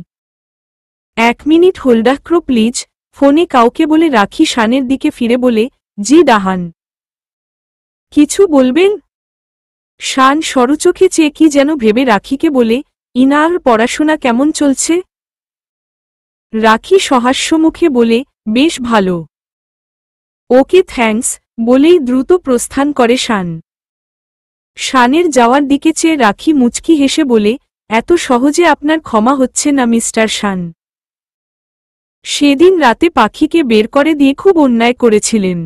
এক মিনিট হোল্ডাক্রো প্লিজ ফোনে কাউকে বলে রাখি শানের দিকে ফিরে বলে জি ডাহান কিছু বলবেন শান সরচোখে চেয়ে কি যেন ভেবে রাখিকে বলে ইনার পড়াশোনা কেমন চলছে রাখি সহাস্য মুখে বলে বেশ ভালো ওকে থ্যাঙ্কস বলেই দ্রুত প্রস্থান করে শান শানের যাওয়ার দিকে চেয়ে রাখি মুচকি হেসে বলে এত সহজে আপনার ক্ষমা হচ্ছে না মিস্টার শান সেদিন রাতে পাখিকে বের করে দিয়ে খুব অন্যায় করেছিলেন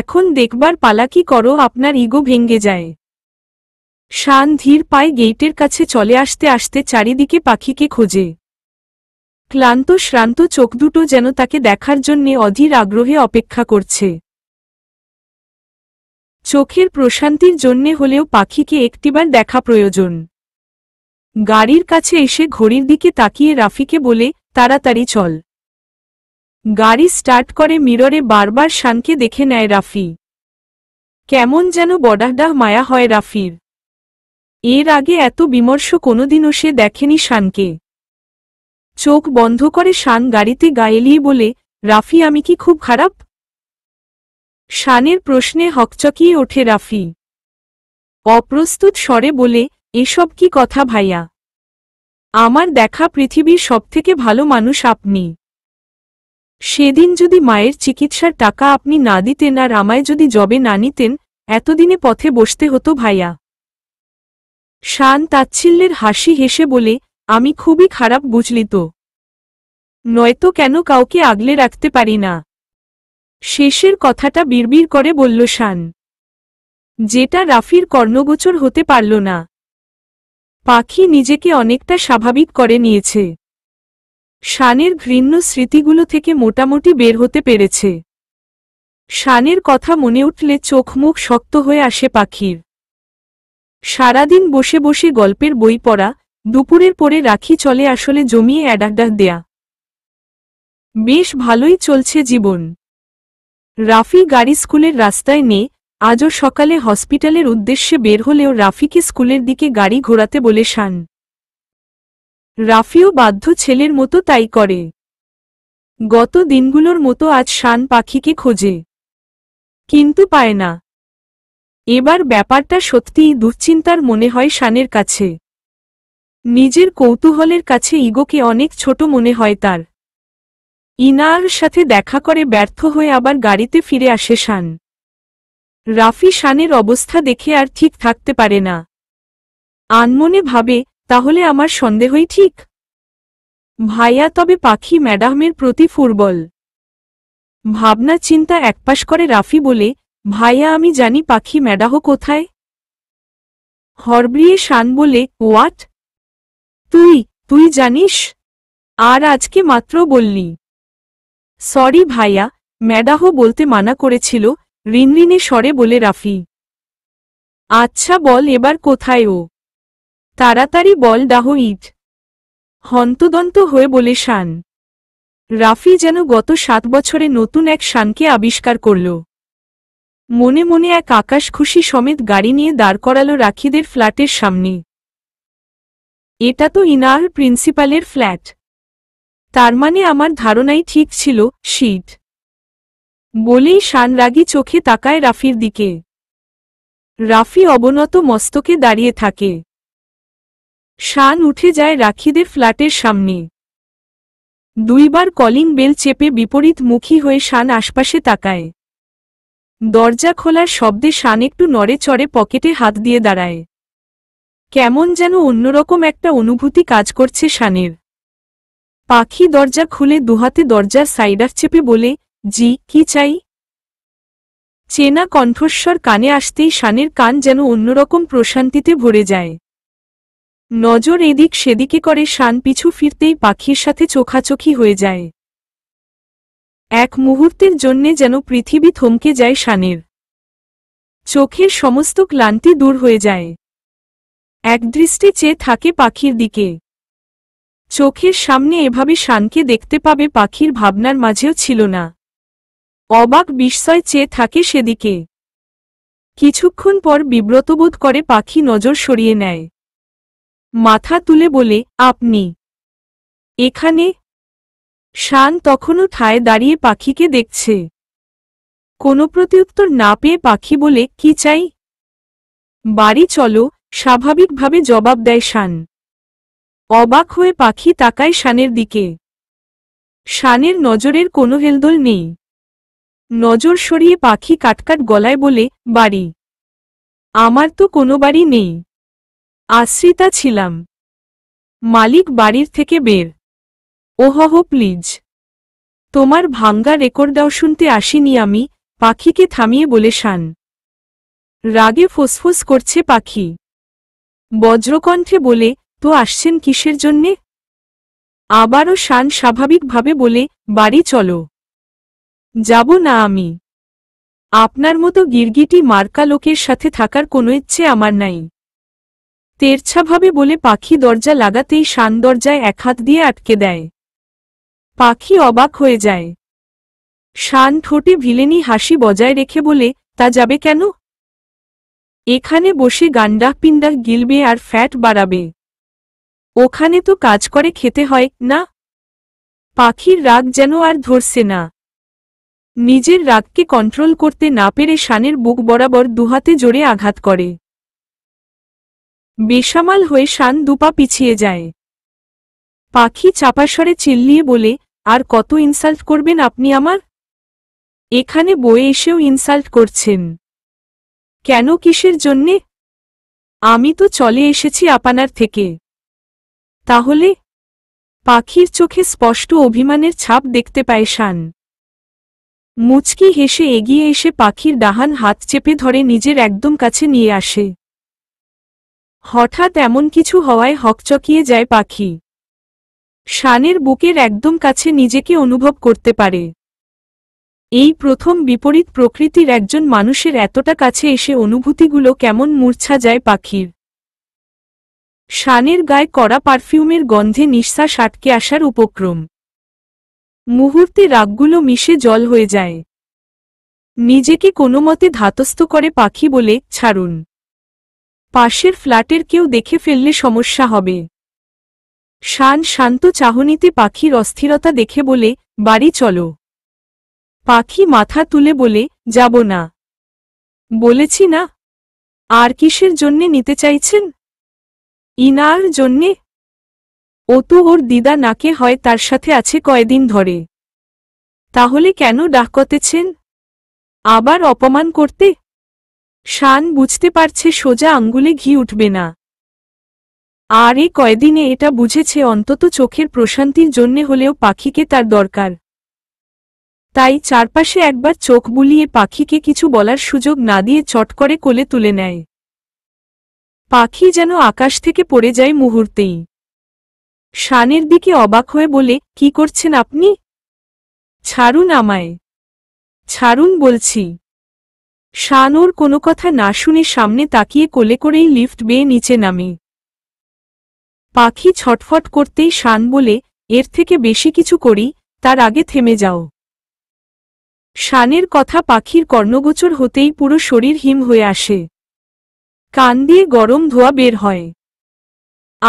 এখন দেখবার পালা কি করো আপনার ইগো ভেঙ্গে যায় শান ধীর পায়ে গেইটের কাছে চলে আসতে আসতে চারিদিকে পাখিকে খোঁজে ক্লান্ত শ্রান্ত চোখ দুটো যেন তাকে দেখার জন্যে অধীর আগ্রহে অপেক্ষা করছে চোখের প্রশান্তির জন্যে হলেও পাখিকে একটিবার দেখা প্রয়োজন গাড়ির কাছে এসে ঘড়ির দিকে তাকিয়ে রাফিকে বলে তাড়াতাড়ি চল গাড়ি স্টার্ট করে মিররে বারবার শানকে দেখে নেয় রাফি কেমন যেন বডাহডাহ মায়া হয় রাফির এর আগে এত বিমর্ষ কোনোদিনও সে দেখেনি শানকে চোখ বন্ধ করে শান গাড়িতে গায়েলিয়ে বলে রাফি আমি কি খুব খারাপ শানের প্রশ্নে হকচকিয়ে ওঠে রাফি অপ্রস্তুত স্বরে বলে এসব কি কথা ভাইয়া আমার দেখা পৃথিবীর সবথেকে ভালো মানুষ আপনি সেদিন যদি মায়ের চিকিৎসার টাকা আপনি না দিতেন আর আমায় যদি জবে না নিতেন এতদিনে পথে বসতে হতো ভাইয়া শান তাচ্ছিল্যের হাসি হেসে বলে আমি খুবই খারাপ বুঝলি তো নয়তো কেন কাউকে আগলে রাখতে পারি না শেষের কথাটা বিড়বিড় করে বলল শান যেটা রাফির কর্ণগোচর হতে পারল না পাখি নিজেকে অনেকটা স্বাভাবিক করে নিয়েছে শানের ঘৃণ্য স্মৃতিগুলো থেকে মোটামুটি বের হতে পেরেছে শানের কথা মনে উঠলে চোখ মুখ শক্ত হয়ে আসে পাখির সারাদিন বসে বসে গল্পের বই পড়া দুপুরের পরে রাখি চলে আসলে জমিয়ে অ্যাডাডা দেয়া বেশ ভালোই চলছে জীবন রাফি গাড়ি স্কুলের রাস্তায় নেই আজও সকালে হসপিটালের উদ্দেশ্যে বের হলেও রাফিকে স্কুলের দিকে গাড়ি ঘোরাতে বলে শান রাফিও বাধ্য ছেলের মতো তাই করে গত দিনগুলোর মতো আজ শান পাখিকে খোঁজে কিন্তু পায় না এবার ব্যাপারটা সত্যিই দুশ্চিন্তার মনে হয় শানের কাছে নিজের কৌতূহলের কাছে ইগোকে অনেক ছোট মনে হয় তার ইনার সাথে দেখা করে ব্যর্থ হয়ে আবার গাড়িতে ফিরে আসে শান রাফি শানের অবস্থা দেখে আর ঠিক থাকতে পারে না আনমনে ভাবে তাহলে আমার সন্দেহই ঠিক ভাইয়া তবে পাখি ম্যাডামের প্রতি ফুরবল ভাবনা চিন্তা একপাশ করে রাফি বলে ভাইয়া আমি জানি পাখি ম্যাডাহ কোথায় হরব্রিয়ে শান বলে ওয়াট তুই তুই জানিস আর আজকে মাত্র বললি সরি ভাইয়া ম্যাডাহ বলতে মানা করেছিল রিনরিনে স্বরে বলে রাফি আচ্ছা বল এবার কোথায় ও তাড়াতাড়ি বল ডাহ ইট হন্তদন্ত হয়ে বলে শান রাফি যেন গত সাত বছরে নতুন এক শানকে আবিষ্কার করল মনে মনে এক আকাশ খুশি সমেত গাড়ি নিয়ে দাঁড় করালো রাখিদের ফ্ল্যাটের সামনে এটা তো ইনার প্রিন্সিপালের ফ্ল্যাট তার মানে আমার ধারণাই ঠিক ছিল শিট বলেই শান রাগি চোখে তাকায় রাফির দিকে রাফি অবনত মস্তকে দাঁড়িয়ে থাকে শান উঠে যায় রাখিদের ফ্ল্যাটের সামনে দুইবার কলিং বেল চেপে বিপরীত মুখী হয়ে শান আশপাশে তাকায় দরজা খোলার শব্দে শান একটু নড়ে চড়ে পকেটে হাত দিয়ে দাঁড়ায় কেমন যেন অন্যরকম একটা অনুভূতি কাজ করছে শানের পাখি দরজা খুলে দুহাতে দরজার সাইডার চেপে বলে জি কি চাই চেনা কণ্ঠস্বর কানে আসতেই শানের কান যেন অন্যরকম প্রশান্তিতে ভরে যায় নজর এদিক সেদিকে করে শান পিছু ফিরতেই পাখির সাথে চোখাচোখি হয়ে যায় এক মুহূর্তের জন্যে যেন পৃথিবী থমকে যায় শানের চোখের সমস্ত ক্লান্তি দূর হয়ে যায় একদৃষ্টি চেয়ে থাকে পাখির দিকে চোখের সামনে এভাবে শানকে দেখতে পাবে পাখির ভাবনার মাঝেও ছিল না অবাক বিস্ময় চেয়ে থাকে সেদিকে কিছুক্ষণ পর বিব্রতবোধ করে পাখি নজর সরিয়ে নেয় মাথা তুলে বলে আপনি এখানে শান তখনও ঠায় দাঁড়িয়ে পাখিকে দেখছে কোনো প্রত্যুত্তর না পেয়ে পাখি বলে কি চাই বাড়ি চলো স্বাভাবিকভাবে জবাব দেয় শান অবাক হয়ে পাখি তাকায় শানের দিকে শানের নজরের কোনো হেলদোল নেই নজর সরিয়ে পাখি কাটকাট গলায় বলে বাড়ি আমার তো কোনো বাড়ি নেই আশ্রিতা ছিলাম মালিক বাড়ির থেকে বের ওহহ প্লিজ তোমার ভাঙ্গা রেকর্ড দাও শুনতে আসিনি আমি পাখিকে থামিয়ে বলে শান রাগে ফোসফোস করছে পাখি বজ্রকণ্ঠে বলে তো আসছেন কিসের জন্যে আবারও শান স্বাভাবিকভাবে বলে বাড়ি চলো যাব না আমি আপনার মতো গিরগিটি মার্কা লোকের সাথে থাকার কোনো ইচ্ছে আমার নাই তেরছাভাবে বলে পাখি দরজা লাগাতেই শান দরজায় এক হাত দিয়ে আটকে দেয় পাখি অবাক হয়ে যায় শান ঠোঁটে ভিলেনি হাসি বজায় রেখে বলে তা যাবে কেন এখানে বসে গান্ডা পিন্ডা গিলবে আর ফ্যাট বাড়াবে ওখানে তো কাজ করে খেতে হয় না পাখির রাগ যেন আর ধরছে না নিজের রাগকে কন্ট্রোল করতে না পেরে শানের বুক বরাবর দুহাতে জোরে আঘাত করে বেসামাল হয়ে শান দুপা পিছিয়ে যায় পাখি চাপাসরে চিল্লিয়ে বলে আর কত ইনসাল্ট করবেন আপনি আমার এখানে বয়ে এসেও ইনসাল্ট করছেন কেন কিসের জন্যে আমি তো চলে এসেছি আপনার থেকে তাহলে পাখির চোখে স্পষ্ট অভিমানের ছাপ দেখতে পায় শান মুচকি হেসে এগিয়ে এসে পাখির ডাহান হাত চেপে ধরে নিজের একদম কাছে নিয়ে আসে হঠাৎ এমন কিছু হওয়ায় হকচকিয়ে যায় পাখি শানের বুকের একদম কাছে নিজেকে অনুভব করতে পারে এই প্রথম বিপরীত প্রকৃতির একজন মানুষের এতটা কাছে এসে অনুভূতিগুলো কেমন মূর্ছা যায় পাখির শানের গায়ে করা পারফিউমের গন্ধে নিঃশ্বাস আটকে আসার উপক্রম মুহূর্তে রাগগুলো মিশে জল হয়ে যায় নিজেকে মতে ধাতস্থ করে পাখি বলে ছাড়ুন পাশের ফ্ল্যাটের কেউ দেখে ফেললে সমস্যা হবে শান শান্ত চাহনিতে পাখির অস্থিরতা দেখে বলে বাড়ি চলো পাখি মাথা তুলে বলে যাব না বলেছি না আর কিসের জন্যে নিতে চাইছেন ইনার জন্যে অতু ওর দিদা নাকে হয় তার সাথে আছে কয়দিন ধরে তাহলে কেন ডাকতেছেন আবার অপমান করতে শান বুঝতে পারছে সোজা আঙ্গুলে ঘি উঠবে না আর এই কয়দিনে এটা বুঝেছে অন্তত চোখের প্রশান্তির জন্যে হলেও পাখিকে তার দরকার তাই চারপাশে একবার চোখ বুলিয়ে পাখিকে কিছু বলার সুযোগ না দিয়ে চট করে কোলে তুলে নেয় পাখি যেন আকাশ থেকে পড়ে যায় মুহূর্তেই শানের দিকে অবাক হয়ে বলে কি করছেন আপনি ছাড়ুন আমায় ছাড়ুন বলছি শান ওর কোনো কথা না শুনে সামনে তাকিয়ে কোলে করেই লিফট বেয়ে নিচে নামে পাখি ছটফট করতেই শান বলে এর থেকে বেশি কিছু করি তার আগে থেমে যাও শানের কথা পাখির কর্ণগোচর হতেই পুরো শরীর হিম হয়ে আসে কান দিয়ে গরম ধোয়া বের হয়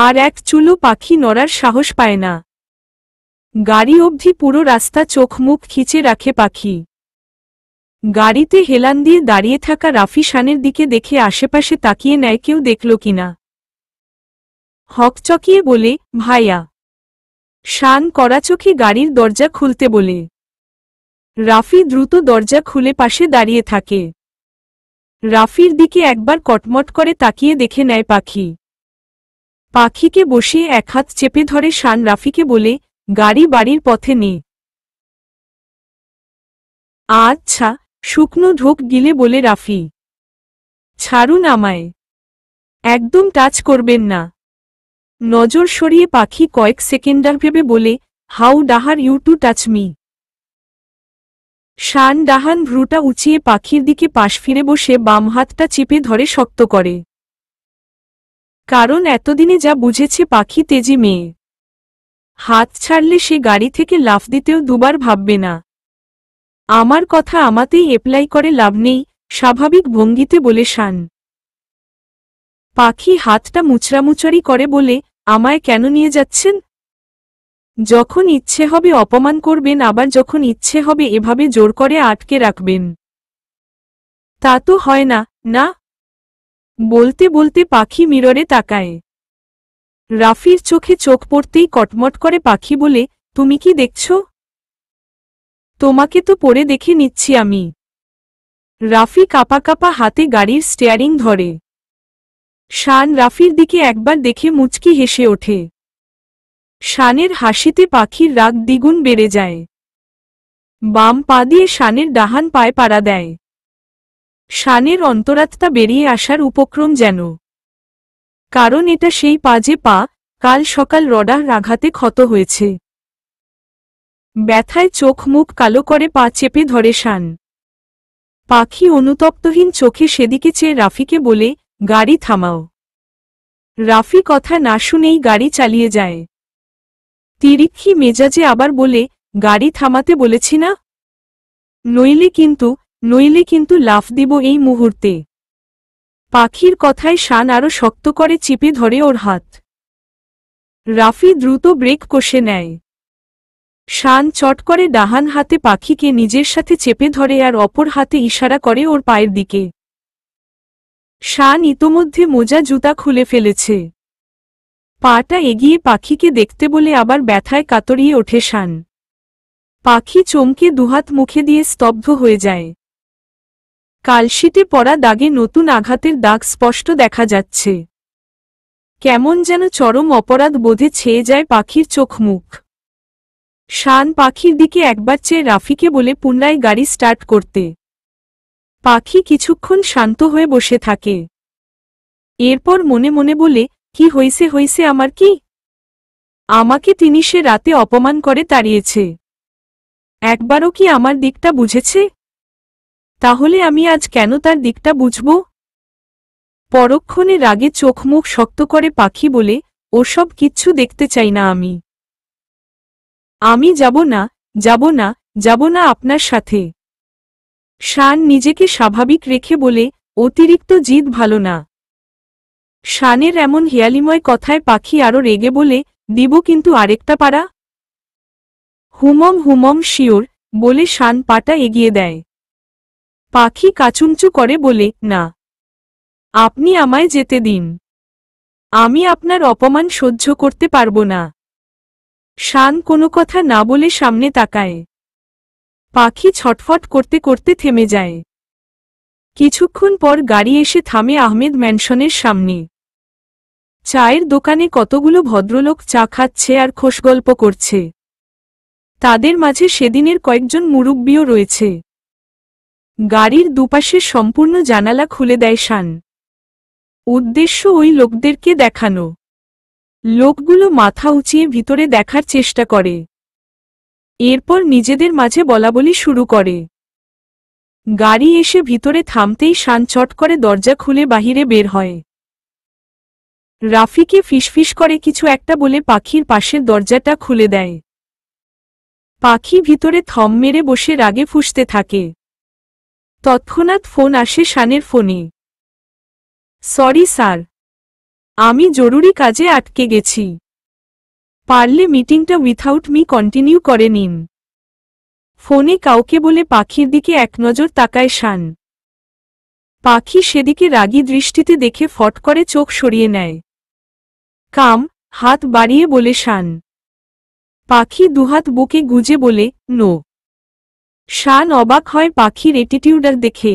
আর এক চুলো পাখি নড়ার সাহস পায় না গাড়ি অবধি পুরো রাস্তা চোখ মুখ খিচে রাখে পাখি গাড়িতে হেলান দিয়ে দাঁড়িয়ে থাকা রাফি শানের দিকে দেখে আশেপাশে তাকিয়ে নেয় কেউ দেখল কিনা হকচকিয়ে বলে ভাইয়া শান করা চোখে গাড়ির দরজা খুলতে বলে রাফি দ্রুত দরজা খুলে পাশে দাঁড়িয়ে থাকে রাফির দিকে একবার কটমট করে তাকিয়ে দেখে নেয় পাখি পাখিকে বসিয়ে এক হাত চেপে ধরে শান রাফিকে বলে গাড়ি বাড়ির পথে নে আচ্ছা শুকনো ঢোক গিলে বলে রাফি ছাড়ুন আমায় একদম টাচ করবেন না নজর সরিয়ে পাখি কয়েক সেকেন্ডার ভেবে বলে how dare you to touch me Shan ডাহান ভ্রুটা উঁচিয়ে পাখির দিকে পাশ ফিরে বসে বাম হাতটা চেপে ধরে শক্ত করে কারণ এতদিনে যা বুঝেছে পাখি তেজি মেয়ে হাত ছাড়লে সে গাড়ি থেকে লাফ দিতেও দুবার ভাববে না আমার কথা আমাতেই এপ্লাই করে লাভ নেই স্বাভাবিক ভঙ্গিতে বলে শান পাখি হাতটা মুচড়ামুচড়ি করে বলে আমায় কেন নিয়ে যাচ্ছেন যখন ইচ্ছে হবে অপমান করবেন আবার যখন ইচ্ছে হবে এভাবে জোর করে আটকে রাখবেন তা তো হয় না না বলতে বলতে পাখি মিররে তাকায় রাফির চোখে চোখ পড়তেই কটমট করে পাখি বলে তুমি কি দেখছ তোমাকে তো পড়ে দেখে নিচ্ছি আমি রাফি কাপা কাপা হাতে গাড়ির স্টিয়ারিং ধরে শান রাফির দিকে একবার দেখে মুচকি হেসে ওঠে শানের হাসিতে পাখির রাগ দ্বিগুণ বেড়ে যায় বাম পা দিয়ে শানের ডাহান পায়ে পাড়া দেয় শানের অন্তরাত্মা বেরিয়ে আসার উপক্রম যেন কারণ এটা সেই পাজে পা কাল সকাল রডার রাঘাতে ক্ষত হয়েছে ব্যথায় চোখ মুখ কালো করে পা চেপে ধরে শান পাখি অনুতপ্তহীন চোখে সেদিকে চেয়ে রাফিকে বলে গাড়ি থামাও রাফি কথা না শুনেই গাড়ি চালিয়ে যায় তিরিক্ষি মেজাজে আবার বলে গাড়ি থামাতে বলেছি না নইলে কিন্তু নইলে কিন্তু লাফ দিব এই মুহূর্তে পাখির কথায় শান আরো শক্ত করে চিপে ধরে ওর হাত রাফি দ্রুত ব্রেক কষে নেয় শান চট করে ডাহান হাতে পাখিকে নিজের সাথে চেপে ধরে আর অপর হাতে ইশারা করে ওর পায়ের দিকে শান ইতোমধ্যে মোজা জুতা খুলে ফেলেছে পাটা এগিয়ে পাখিকে দেখতে বলে আবার ব্যথায় কাতরিয়ে ওঠে শান পাখি চমকে দুহাত মুখে দিয়ে স্তব্ধ হয়ে যায় কালশিটে পড়া দাগে নতুন আঘাতের দাগ স্পষ্ট দেখা যাচ্ছে কেমন যেন চরম অপরাধ বোধে ছেয়ে যায় পাখির চোখ মুখ শান পাখির দিকে একবার চেয়ে রাফিকে বলে পুনরায় গাড়ি স্টার্ট করতে পাখি কিছুক্ষণ শান্ত হয়ে বসে থাকে এরপর মনে মনে বলে কি হইছে হইছে আমার কি আমাকে তিনি সে রাতে অপমান করে তাড়িয়েছে একবারও কি আমার দিকটা বুঝেছে তাহলে আমি আজ কেন তার দিকটা বুঝব পরক্ষণে রাগে চোখমুখ শক্ত করে পাখি বলে ওসব কিচ্ছু দেখতে চাই না আমি আমি যাব না যাব না যাব না আপনার সাথে শান নিজেকে স্বাভাবিক রেখে বলে অতিরিক্ত জিদ ভালো না শানের এমন হিয়ালিময় কথায় পাখি আরও রেগে বলে দিব কিন্তু আরেকটা পাড়া হুমম হুমম শিওর বলে শান পাটা এগিয়ে দেয় পাখি কাচুমচু করে বলে না আপনি আমায় যেতে দিন আমি আপনার অপমান সহ্য করতে পারবো না শান কোনো কথা না বলে সামনে তাকায় পাখি ছটফট করতে করতে থেমে যায় কিছুক্ষণ পর গাড়ি এসে থামে আহমেদ ম্যানশনের সামনে চায়ের দোকানে কতগুলো ভদ্রলোক চা খাচ্ছে আর খোশগল্প করছে তাদের মাঝে সেদিনের কয়েকজন মুরব্বীও রয়েছে গাড়ির দুপাশে সম্পূর্ণ জানালা খুলে দেয় শান উদ্দেশ্য ওই লোকদেরকে দেখানো লোকগুলো মাথা উঁচিয়ে ভিতরে দেখার চেষ্টা করে এরপর নিজেদের মাঝে বলাবলি শুরু করে গাড়ি এসে ভিতরে থামতেই শান চট করে দরজা খুলে বাহিরে বের হয় রাফিকে ফিসফিস করে কিছু একটা বলে পাখির পাশের দরজাটা খুলে দেয় পাখি ভিতরে থম মেরে বসে রাগে ফুসতে থাকে তৎক্ষণাৎ ফোন আসে শানের ফোনে সরি স্যার আমি জরুরি কাজে আটকে গেছি পারলে মিটিংটা উইথাউট মি কন্টিনিউ করে নিন ফোনে কাউকে বলে পাখির দিকে এক নজর তাকায় শান পাখি সেদিকে রাগী দৃষ্টিতে দেখে ফট করে চোখ সরিয়ে নেয় কাম হাত বাড়িয়ে বলে শান পাখি দুহাত বুকে গুজে বলে নো শান অবাক হয় পাখির এটিটিউডার দেখে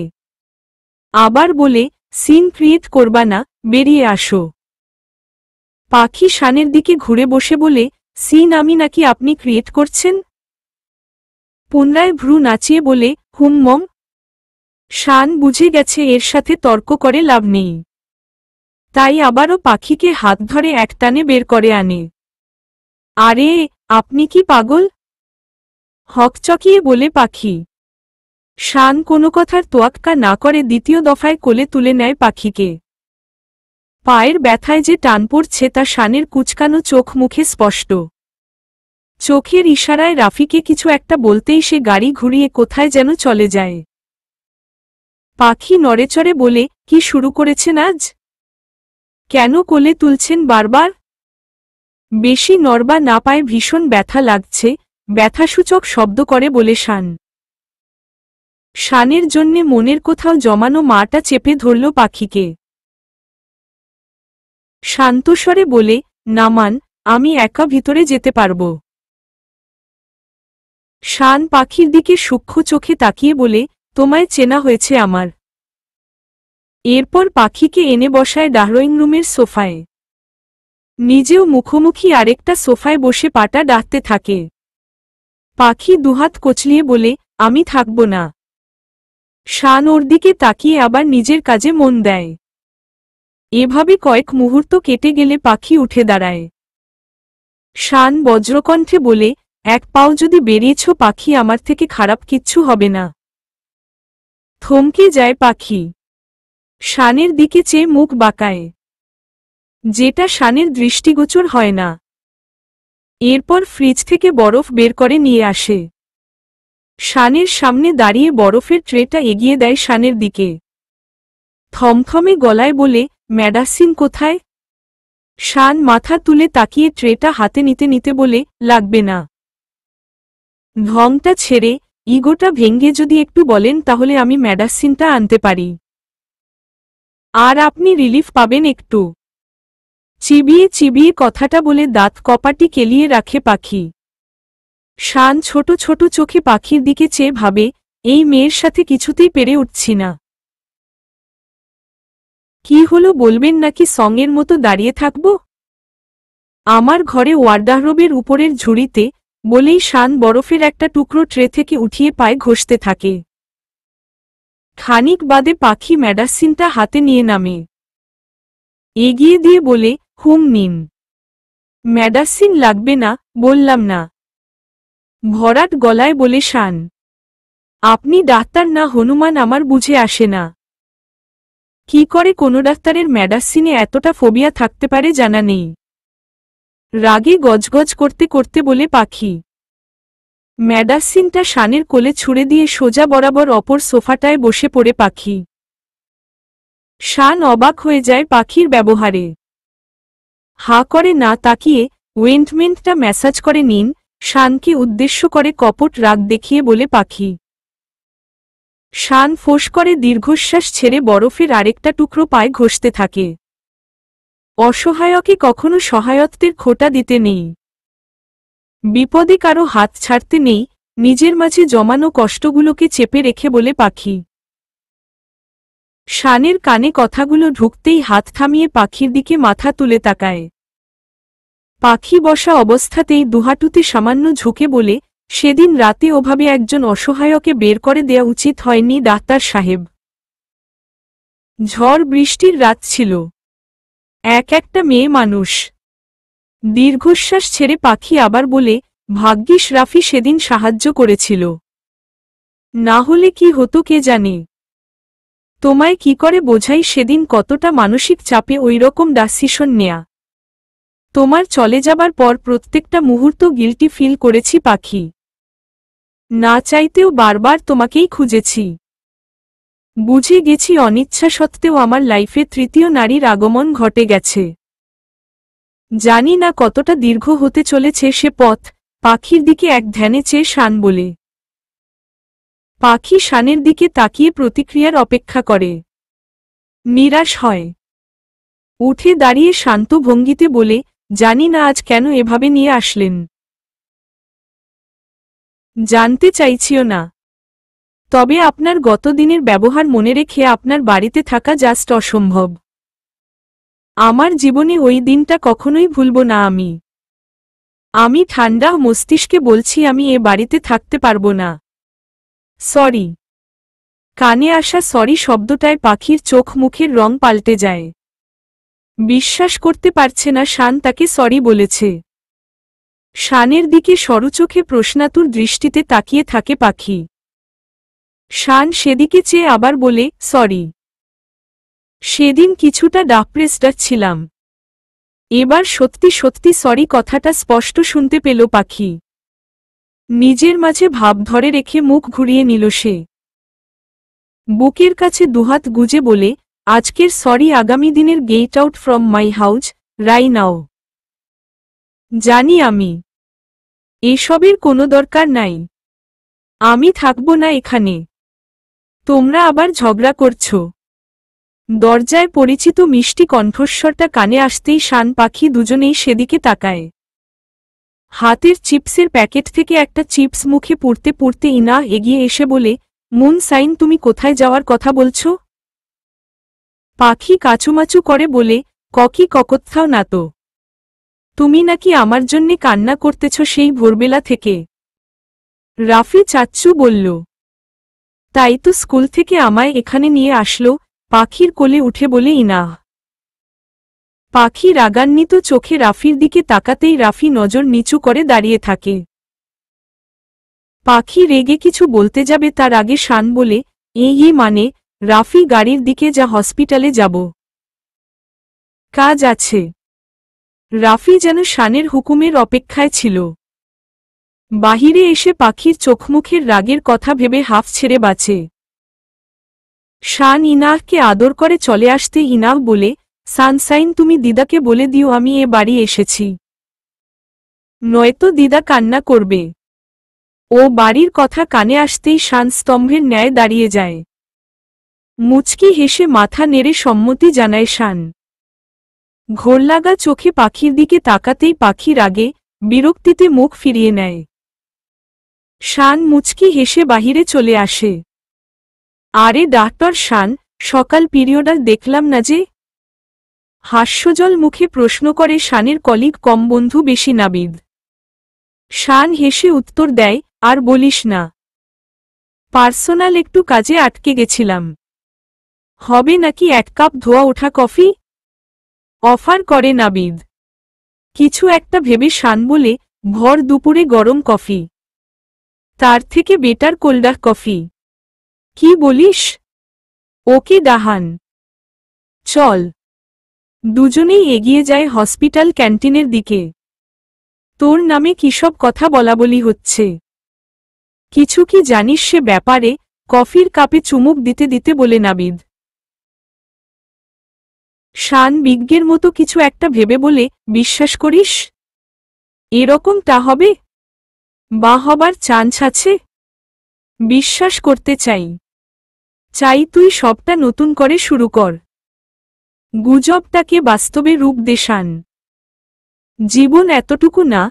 আবার বলে সিন ক্রিয়েট করবা না বেরিয়ে আসো পাখি শানের দিকে ঘুরে বসে বলে সিন আমি নাকি আপনি ক্রিয়েট করছেন পুনরায় ভ্রু নাচিয়ে বলে হুম মম শান বুঝে গেছে এর সাথে তর্ক করে লাভ নেই তাই আবারও পাখিকে হাত ধরে একটানে বের করে আনে আরে আপনি কি পাগল হকচকিয়ে বলে পাখি শান কোনো কথার তোয়াক্কা না করে দ্বিতীয় দফায় কোলে তুলে নেয় পাখিকে পায়ের ব্যথায় যে টান পড়ছে তা শানের কুচকানো চোখ মুখে স্পষ্ট চোখের ইশারায় রাফিকে কিছু একটা বলতেই সে গাড়ি ঘুরিয়ে কোথায় যেন চলে যায় পাখি নড়েচড়ে বলে কি শুরু করেছেন আজ কেন কোলে তুলছেন বারবার বেশি নরবা না পায় ভীষণ ব্যথা লাগছে ব্যথাসূচক শব্দ করে বলে শান শানের জন্যে মনের কোথাও জমানো মাটা চেপে ধরল পাখিকে শান্তস্বরে বলে নামান আমি একা ভিতরে যেতে পারব শান পাখির দিকে সূক্ষ্ম চোখে তাকিয়ে বলে তোমায় চেনা হয়েছে আমার এরপর পাখিকে এনে বসায় ডাহরোয়িং রুমের সোফায় নিজেও মুখোমুখি আরেকটা সোফায় বসে পাটা ডাকতে থাকে পাখি দুহাত কোচলিয়ে বলে আমি থাকব না শান ওর দিকে তাকিয়ে আবার নিজের কাজে মন দেয় এভাবে কয়েক মুহূর্ত কেটে গেলে পাখি উঠে দাঁড়ায় শান বজ্রকণ্ঠে বলে এক পাও যদি বেরিয়েছ পাখি আমার থেকে খারাপ কিচ্ছু হবে না থমকে যায় পাখি শানের দিকে চেয়ে মুখ বাঁকায় যেটা শানের দৃষ্টিগোচর হয় না এরপর ফ্রিজ থেকে বরফ বের করে নিয়ে আসে শানের সামনে দাঁড়িয়ে বরফের ট্রেটা এগিয়ে দেয় শানের দিকে থমথমে গলায় বলে ম্যাডাসিন কোথায় শান মাথা তুলে তাকিয়ে ট্রেটা হাতে নিতে নিতে বলে লাগবে না ঢংটা ছেড়ে ইগোটা ভেঙ্গে যদি একটু বলেন তাহলে আমি ম্যাডাসিনটা আনতে পারি আর আপনি রিলিফ পাবেন একটু চিবিয়ে চিবিয়ে কথাটা বলে দাঁত কপাটি কেলিয়ে রাখে পাখি শান ছোট ছোট চোখে পাখির দিকে চেয়ে ভাবে এই মেয়ের সাথে কিছুতেই পেরে উঠছি না কি হলো বলবেন নাকি সঙ্গের মতো দাঁড়িয়ে থাকব আমার ঘরে ওয়ার্দাহরবের উপরের ঝুড়িতে বলেই শান বরফের একটা টুকরো ট্রে থেকে উঠিয়ে পায়ে ঘষতে থাকে খানিক বাদে পাখি ম্যাডাসিনটা হাতে নিয়ে নামে এগিয়ে দিয়ে বলে হুম নিন ম্যাডাসিন লাগবে না বললাম না ভরাট গলায় বলে শান আপনি ডাক্তার না হনুমান আমার বুঝে আসে না কি করে কোনো ডাক্তারের ম্যাডাসিনে এতটা ফোবিয়া থাকতে পারে জানা নেই রাগে গজগজ করতে করতে বলে পাখি ম্যাডাসিনটা শানের কোলে ছুঁড়ে দিয়ে সোজা বরাবর অপর সোফাটায় বসে পড়ে পাখি শান অবাক হয়ে যায় পাখির ব্যবহারে হা করে না তাকিয়ে ওয়েন্টমেন্টটা ম্যাসাজ করে নিন শানকে উদ্দেশ্য করে কপট রাগ দেখিয়ে বলে পাখি শান ফোস করে দীর্ঘশ্বাস ছেড়ে বরফের আরেকটা টুকরো পায়ে ঘষতে থাকে অসহায়কে কখনো সহায়ত্বের খোটা দিতে নেই বিপদে কারো হাত ছাড়তে নেই নিজের মাঝে জমানো কষ্টগুলোকে চেপে রেখে বলে পাখি শানের কানে কথাগুলো ঢুকতেই হাত থামিয়ে পাখির দিকে মাথা তুলে তাকায় পাখি বসা অবস্থাতেই দুহাটুতে সামান্য ঝুঁকে বলে সেদিন রাতে ওভাবে একজন অসহায়কে বের করে দেয়া উচিত হয়নি ডাক্তার সাহেব ঝড় বৃষ্টির রাত ছিল এক একটা মেয়ে মানুষ দীর্ঘশ্বাস ছেড়ে পাখি আবার বলে ভাগ্যিস রাফি সেদিন সাহায্য করেছিল না হলে কি হতো কে জানে তোমায় কি করে বোঝাই সেদিন কতটা মানসিক চাপে ওইরকম ডাসিশন নেয়া তোমার চলে যাবার পর প্রত্যেকটা মুহূর্ত গিলটি ফিল করেছি পাখি না চাইতেও বারবার তোমাকেই খুঁজেছি বুঝে গেছি অনিচ্ছা সত্ত্বেও আমার লাইফে তৃতীয় নারীর আগমন ঘটে গেছে জানি না কতটা দীর্ঘ হতে চলেছে সে পথ পাখির দিকে এক ধ্যানে চেয়ে শান বলে পাখি শানের দিকে তাকিয়ে প্রতিক্রিয়ার অপেক্ষা করে নিরাশ হয় উঠে দাঁড়িয়ে শান্ত ভঙ্গিতে বলে জানি না আজ কেন এভাবে নিয়ে আসলেন জানতে চাইছিও না তবে আপনার গতদিনের ব্যবহার মনে রেখে আপনার বাড়িতে থাকা জাস্ট অসম্ভব আমার জীবনে ওই দিনটা কখনোই ভুলব না আমি আমি ঠান্ডা মস্তিষ্কে বলছি আমি এ বাড়িতে থাকতে পারবো না সরি কানে আসা সরি শব্দটায় পাখির চোখ মুখের রং পাল্টে যায় বিশ্বাস করতে পারছে না শান তাকে সরি বলেছে শানের দিকে সরুচোখে প্রশ্নাতুর দৃষ্টিতে তাকিয়ে থাকে পাখি শান সেদিকে চেয়ে আবার বলে সরি সেদিন কিছুটা ডাপ্রেসডা ছিলাম এবার সত্যি সত্যি সরি কথাটা স্পষ্ট শুনতে পেল পাখি নিজের মাঝে ভাব ধরে রেখে মুখ ঘুরিয়ে নিল সে বুকের কাছে দুহাত গুজে বলে আজকের সরি আগামী দিনের get out from my house right now জানি আমি এসবের কোনো দরকার নাই আমি থাকব না এখানে তোমরা আবার ঝগড়া করছো দরজায় পরিচিত মিষ্টি কণ্ঠস্বরটা কানে আসতেই শান পাখি দুজনেই সেদিকে তাকায় হাতের চিপসের প্যাকেট থেকে একটা চিপস মুখে পুড়তে পুড়তে ইনা এগিয়ে এসে বলে মুন সাইন তুমি কোথায় যাওয়ার কথা বলছ পাখি কাচুমাচু করে বলে ককি ককত্থাও না তো তুমি নাকি আমার জন্যে কান্না করতেছ সেই ভোরবেলা থেকে রাফি চাচ্চু বলল তাই তো স্কুল থেকে আমায় এখানে নিয়ে আসলো পাখির কোলে উঠে বলে ইনাহ পাখি রাগান্বিত চোখে রাফির দিকে তাকাতেই রাফি নজর নিচু করে দাঁড়িয়ে থাকে পাখি রেগে কিছু বলতে যাবে তার আগে শান বলে এ ইয়ে মানে রাফি গাড়ির দিকে যা হসপিটালে যাব কাজ আছে রাফি যেন শানের হুকুমের অপেক্ষায় ছিল বাহিরে এসে পাখির চোখমুখের রাগের কথা ভেবে হাফ ছেড়ে বাঁচে শান ইনাহকে আদর করে চলে আসতে ইনাহ বলে সানসাইন তুমি দিদাকে বলে দিও আমি এ বাড়ি এসেছি নয়তো দিদা কান্না করবে ও বাড়ির কথা কানে আসতেই শান স্তম্ভের ন্যায় দাঁড়িয়ে যায় মুচকি হেসে মাথা নেড়ে সম্মতি জানায় শান ঘোরলাগা চোখে পাখির দিকে তাকাতেই পাখির আগে বিরক্তিতে মুখ ফিরিয়ে নেয় শান মুচকি হেসে বাহিরে চলে আসে আরে ডাক্তার শান সকাল পিরিয়ডাল দেখলাম না যে হাস্যজল মুখে প্রশ্ন করে শানের কলিগ কম বন্ধু বেশি নাবিদ শান হেসে উত্তর দেয় আর বলিস না পার্সোনাল একটু কাজে আটকে গেছিলাম হবে নাকি এক কাপ ধোয়া ওঠা কফি অফার করে নাবিদ কিছু একটা ভেবে শান বলে ভর দুপুরে গরম কফি তার থেকে বেটার কোল্ডার কফি কি বলিস ওকে ডাহান চল দুজনেই এগিয়ে যায় হসপিটাল ক্যান্টিনের দিকে তোর নামে কিসব কথা বলা বলি হচ্ছে কিছু কি জানিস সে ব্যাপারে কফির কাপে চুমুক দিতে দিতে বলে নাবিদ শান বিজ্ঞের মতো কিছু একটা ভেবে বলে বিশ্বাস করিস এরকম তা হবে বা হবার চান্স আছে বিশ্বাস করতে চাই চাই তুই সবটা নতুন করে শুরু কর গুজবটাকে বাস্তবে রূপ দেশান জীবন এতটুকু না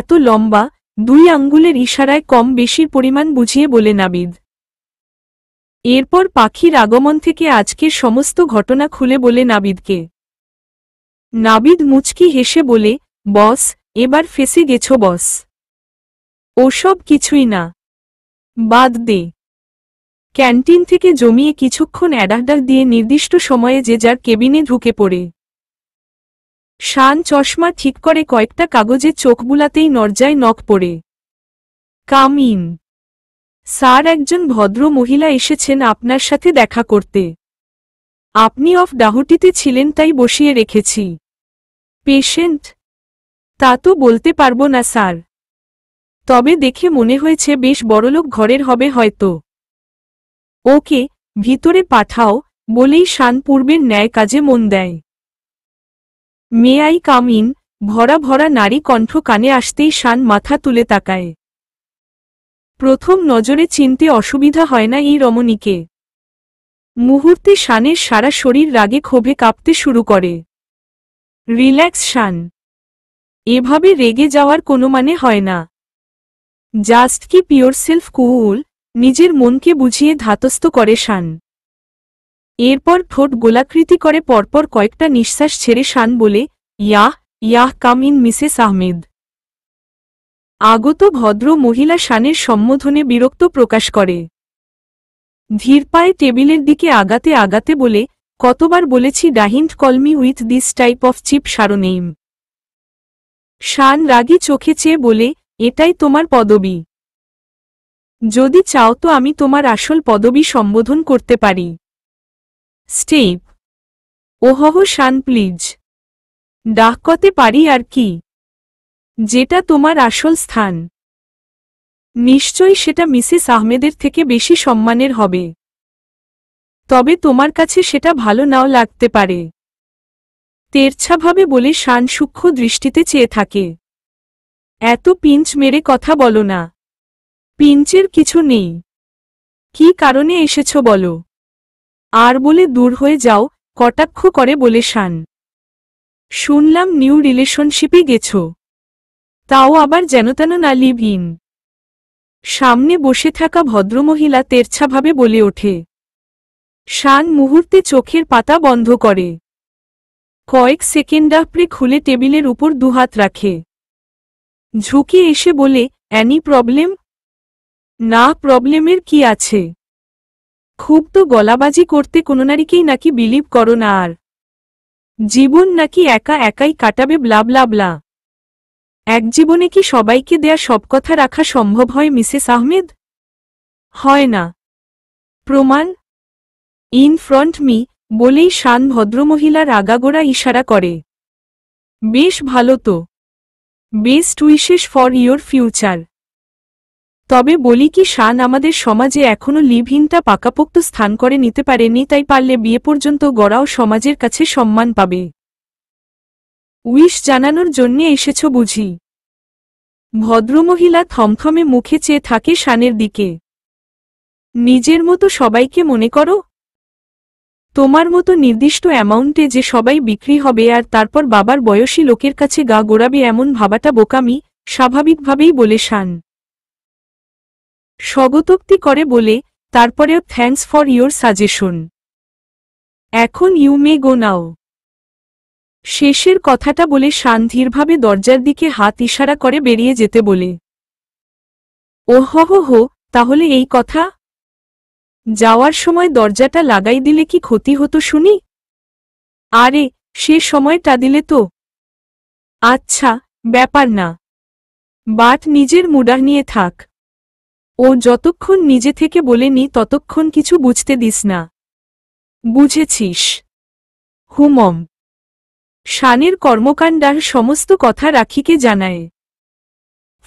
এত লম্বা দুই আঙ্গুলের ইশারায় কম বেশির পরিমাণ বুঝিয়ে বলে নাবিদ এরপর পাখির আগমন থেকে আজকের সমস্ত ঘটনা খুলে বলে নাবিদকে নাবিদ মুচকি হেসে বলে বস এবার ফেসে গেছ বস ওসব কিছুই না বাদ দে ক্যান্টিন থেকে জমিয়ে কিছুক্ষণ অ্যাডাহডাহ দিয়ে নির্দিষ্ট সময়ে যে যার কেবিনে ঢুকে পড়ে শান চশমা ঠিক করে কয়েকটা কাগজে চোখ বুলাতেই নরজায় নখ পড়ে কামিন স্যার একজন ভদ্র মহিলা এসেছেন আপনার সাথে দেখা করতে আপনি অফ ডাহুটিতে ছিলেন তাই বসিয়ে রেখেছি পেশেন্ট তা তো বলতে পারবো না স্যার তবে দেখে মনে হয়েছে বেশ বড়লোক ঘরের হবে হয়তো ওকে ভিতরে পাঠাও বলেই শান পূর্বের ন্যায় কাজে মন দেয় মে আই কামিন ভরা ভরা নারী কণ্ঠ কানে আসতেই শান মাথা তুলে তাকায় প্রথম নজরে চিনতে অসুবিধা হয় না এই রমণীকে মুহূর্তে শানের সারা শরীর রাগে ক্ষোভে কাঁপতে শুরু করে রিল্যাক্স শান এভাবে রেগে যাওয়ার কোনো মানে হয় না জাস্ট কি পিওর সেলফ কুল নিজের মনকে বুঝিয়ে ধাতস্থ করে শান এরপর ঠোঁট গোলাকৃতি করে পরপর কয়েকটা নিঃশ্বাস ছেড়ে শান বলে yeah yeah come in Mrs Ahmed আগত ভদ্র মহিলা শানের সম্বোধনে বিরক্ত প্রকাশ করে ধীর পায়ে টেবিলের দিকে আগাতে আগাতে বলে কতবার বলেছি don't call me with this type of cheap সারোনেইম শান রাগি চোখে চেয়ে বলে এটাই তোমার পদবী যদি চাও তো আমি তোমার আসল পদবি সম্বোধন করতে পারি স্টেপ ওহহ শান প্লিজ ডাকতে পারি আর কি যেটা তোমার আসল স্থান নিশ্চয়ই সেটা মিসেস আহমেদের থেকে বেশি সম্মানের হবে তবে তোমার কাছে সেটা ভালো নাও লাগতে পারে তেরছাভাবে বলে শান সূক্ষ্ম দৃষ্টিতে চেয়ে থাকে এত পিঞ্চ মেরে কথা বলো না পিঞ্চের কিছু নেই কি কারণে এসেছ বলো আর বলে দূর হয়ে যাও কটাক্ষ করে বলে শান শুনলাম নিউ রিলেশনশিপে গেছ তাও আবার যেন তেন না লিভ ইন সামনে বসে থাকা ভদ্রমহিলা তেরছাভাবে বলে ওঠে শান মুহূর্তে চোখের পাতা বন্ধ করে কয়েক সেকেন্ড আপরে খুলে টেবিলের উপর দুহাত রাখে ঝুঁকে এসে বলে অ্যানি প্রবলেম না প্রবলেমের কি আছে খুব তো গলাবাজি করতে কোনো নারীকেই নাকি বিলিভ করো না আর জীবন নাকি একা একাই কাটাবে ব্লা ব্লা ব্লা এক জীবনে কি সবাইকে দেয়া সব কথা রাখা সম্ভব হয় মিসেস আহমেদ হয় না প্রমাণ ইন ফ্রন্ট মি বলেই শান ভদ্রমহিলা রাগাগোড়া ইশারা করে বেশ ভালো তো best wishes for your future তবে বলি কি শান আমাদের সমাজে এখনও লিভহিনটা পাকাপোক্ত স্থান করে নিতে পারেনি তাই পারলে বিয়ে পর্যন্ত গড়াও সমাজের কাছে সম্মান পাবে উইশ জানানোর জন্যে এসেছ বুঝি ভদ্রমহিলা থমথমে মুখে চেয়ে থাকে শানের দিকে নিজের মতো সবাইকে মনে করো তোমার মতো নির্দিষ্ট অ্যামাউন্টে যে সবাই বিক্রি হবে আর তারপর বাবার বয়সী লোকের কাছে গা গোড়াবে এমন ভাবাটা বোকামি স্বাভাবিকভাবেই বলে শান স্বগতোক্তি করে বলে তারপরেও থ্যাংকস ফর ইয়োর সাজেশন এখন ইউ মে গো নাও শেষের কথাটা বলে সান্ধীরভাবে দরজার দিকে হাত ইশারা করে বেরিয়ে যেতে বলে ওহ হো তাহলে এই কথা যাওয়ার সময় দরজাটা লাগাই দিলে কি ক্ষতি হতো শুনি আরে সে সময়টা দিলে তো আচ্ছা ব্যাপার না বাট নিজের মুডা নিয়ে থাক ও যতক্ষণ নিজে থেকে বলেনি ততক্ষণ কিছু বুঝতে দিস না বুঝেছিস হুমম শানের কর্মকাণ্ডার সমস্ত কথা রাখিকে জানায়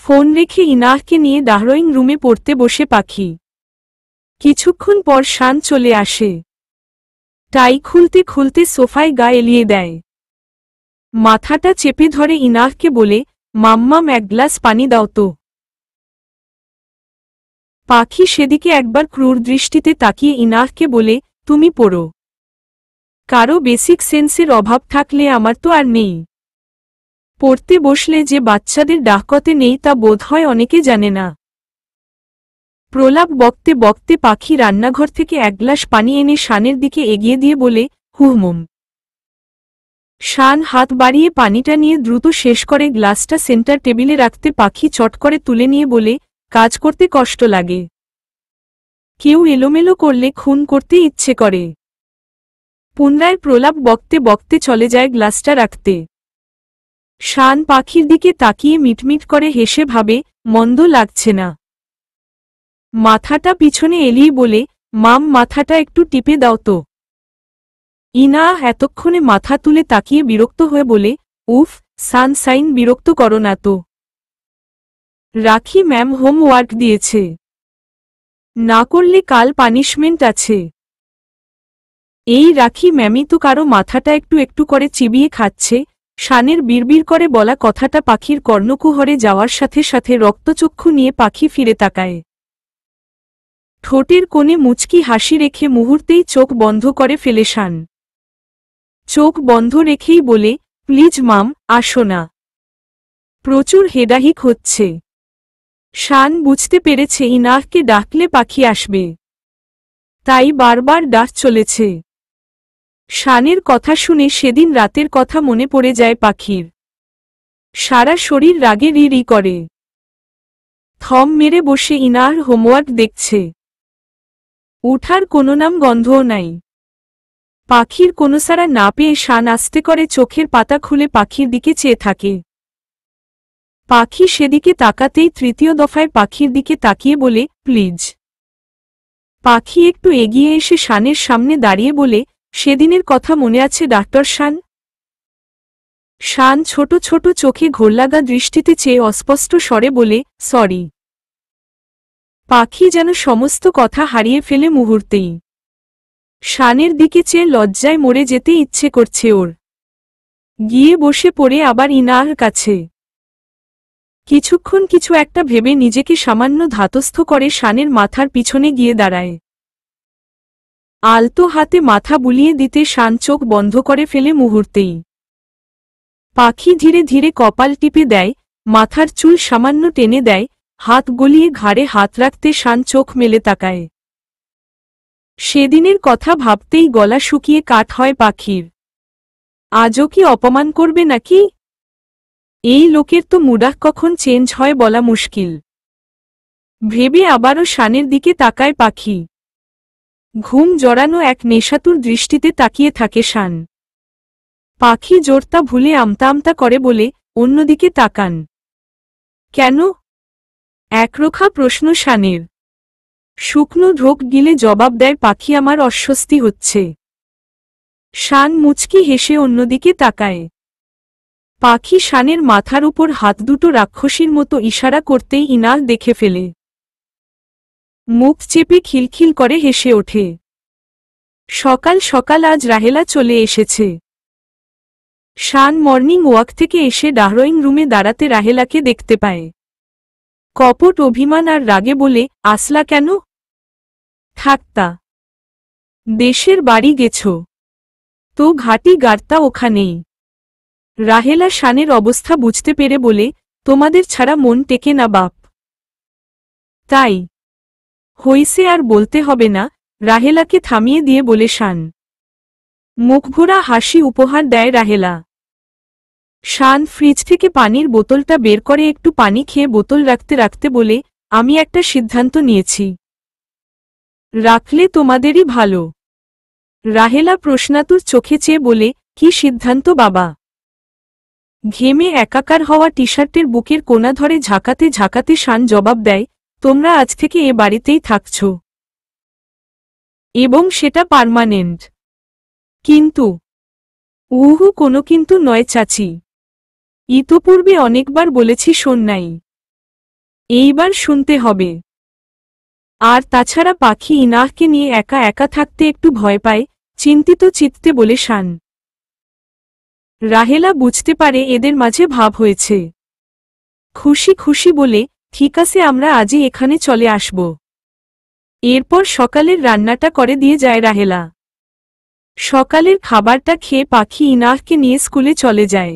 ফোন রেখে ইনাহকে নিয়ে ডাহরোয়িং রুমে পড়তে বসে পাখি কিছুক্ষণ পর শান চলে আসে টাই খুলতে খুলতে সোফায় গা এলিয়ে দেয় মাথাটা চেপে ধরে ইনাহকে বলে মাম্মাম এক গ্লাস পানি দাও তো পাখি সেদিকে একবার ক্রূর দৃষ্টিতে তাকিয়ে ইনাহকে বলে তুমি পড়ো কারো বেসিক সেন্সের অভাব থাকলে আমার তো আর নেই পড়তে বসলে যে বাচ্চাদের ডাকতে নেই তা বোধ হয় অনেকে জানে না প্রলাপ বকতে বকতে পাখি রান্নাঘর থেকে এক গ্লাস পানি এনে শানের দিকে এগিয়ে দিয়ে বলে হুহমুম শান হাত বাড়িয়ে পানিটা নিয়ে দ্রুত শেষ করে গ্লাসটা সেন্টার টেবিলে রাখতে পাখি চট করে তুলে নিয়ে বলে কাজ করতে কষ্ট লাগে কেউ এলোমেলো করলে খুন করতে ইচ্ছে করে পুনরায় প্রলাপ বকতে বকতে চলে যায় গ্লাসটা রাখতে শান পাখির দিকে তাকিয়ে মিটমিট করে হেসে ভাবে মন্দ লাগছে না মাথাটা পিছনে এলিয়ে বলে মাম মাথাটা একটু টিপে দাও তো ইনা এতক্ষণে মাথা তুলে তাকিয়ে বিরক্ত হয়ে বলে উফ সানসাইন বিরক্ত করো না তো রাখি ম্যাম হোমওয়ার্ক দিয়েছে না করলে কাল পানিশমেন্ট আছে এই রাখি ম্যামই তো কারো মাথাটা একটু একটু করে চিবিয়ে খাচ্ছে শানের বিড়বিড় করে বলা কথাটা পাখির কর্ণকুহরে যাওয়ার সাথে সাথে রক্তচক্ষু নিয়ে পাখি ফিরে তাকায় ঠোঁটের কোণে মুচকি হাসি রেখে মুহূর্তেই চোখ বন্ধ করে ফেলে শান চোখ বন্ধ রেখেই বলে প্লিজ মাম আসো না প্রচুর হেডাহিক হচ্ছে শান বুঝতে পেরেছে ইনাহকে ডাকলে পাখি আসবে তাই বারবার ডাক চলেছে শানের কথা শুনে সেদিন রাতের কথা মনে পড়ে যায় পাখির সারা শরীর রাগে রিরি করে থম মেরে বসে ইনার হোমওয়ার্ক দেখছে উঠার কোনো নাম গন্ধও নাই পাখির কোনো সারা না পেয়ে শান আস্তে করে চোখের পাতা খুলে পাখির দিকে চেয়ে থাকে পাখি সেদিকে তাকাতেই তৃতীয় দফায় পাখির দিকে তাকিয়ে বলে প্লিজ পাখি একটু এগিয়ে এসে শানের সামনে দাঁড়িয়ে বলে সেদিনের কথা মনে আছে ডাক্তার শান শান ছোট ছোট চোখে ঘোরলাগা দৃষ্টিতে চেয়ে অস্পষ্ট স্বরে বলে সরি পাখি যেন সমস্ত কথা হারিয়ে ফেলে মুহূর্তেই শানের দিকে চেয়ে লজ্জায় মরে যেতে ইচ্ছে করছে ওর গিয়ে বসে পড়ে আবার ইনার কাছে কিছুক্ষণ কিছু একটা ভেবে নিজেকে সামান্য ধাতস্থ করে শানের মাথার পিছনে গিয়ে দাঁড়ায় আলতো হাতে মাথা বুলিয়ে দিতে শান চোখ বন্ধ করে ফেলে মুহূর্তেই পাখি ধীরে ধীরে কপাল টিপে দেয় মাথার চুল সামান্য টেনে দেয় হাত গলিয়ে ঘাড়ে হাত রাখতে শান চোখ মেলে তাকায় সেদিনের কথা ভাবতেই গলা শুকিয়ে কাঠ হয় পাখির আজও কি অপমান করবে নাকি এই লোকের তো মুডাক কখন চেঞ্জ হয় বলা মুশকিল ভেবে আবারও শানের দিকে তাকায় পাখি ঘুম জড়ানো এক নেশাতুর দৃষ্টিতে তাকিয়ে থাকে শান পাখি জোরতা ভুলে আমতা আমতা করে বলে অন্যদিকে তাকান কেন একরোখা প্রশ্ন শানের শুকনো ঢোক গিলে জবাব দেয় পাখি আমার অস্বস্তি হচ্ছে শান মুচকি হেসে অন্যদিকে তাকায় পাখি শানের মাথার উপর হাত দুটো রাক্ষসীর মতো ইশারা করতেই ইনাল দেখে ফেলে মুখ চেপে খিলখিল করে হেসে ওঠে সকাল সকাল আজ রাহেলা চলে এসেছে শান মর্নিং ওয়াক থেকে এসে ডাহরোয়িং রুমে দাঁড়াতে রাহেলাকে দেখতে পায় কপট অভিমান আর রাগে বলে আসলা কেন থাকতা দেশের বাড়ি গেছো তো ঘাটি গার্তা ওখানেই রাহেলা শানের অবস্থা বুঝতে পেরে বলে তোমাদের ছাড়া মন টেকে না বাপ তাই হইসে আর বলতে হবে না রাহেলাকে থামিয়ে দিয়ে বলে শান মুখভোরা হাসি উপহার দেয় রাহেলা শান ফ্রিজ থেকে পানির বোতলটা বের করে একটু পানি খেয়ে বোতল রাখতে রাখতে বলে আমি একটা সিদ্ধান্ত নিয়েছি রাখলে তোমাদেরই ভালো রাহেলা প্রশ্নাতুর চোখে চেয়ে বলে কি সিদ্ধান্ত বাবা ঘেমে একাকার হওয়া টি শার্টের বুকের কোনা ধরে ঝাঁকাতে ঝাঁকাতে শান জবাব দেয় তোমরা আজ থেকে এ বাড়িতেই থাকছ এবং সেটা পার্মানেন্ট কিন্তু উহু কোনো কিন্তু নয় চাচি ইতোপূর্বে অনেকবার বলেছি শোন নাই এইবার শুনতে হবে আর তাছাড়া পাখি ইনাহকে নিয়ে একা একা থাকতে একটু ভয় পায় চিন্তিত চিত্তে বলে শান রাহেলা বুঝতে পারে এদের মাঝে ভাব হয়েছে খুশি খুশি বলে ঠিক আছে আমরা আজই এখানে চলে আসব এরপর সকালের রান্নাটা করে দিয়ে যায় রাহেলা সকালের খাবারটা খেয়ে পাখি ইনাহকে নিয়ে স্কুলে চলে যায়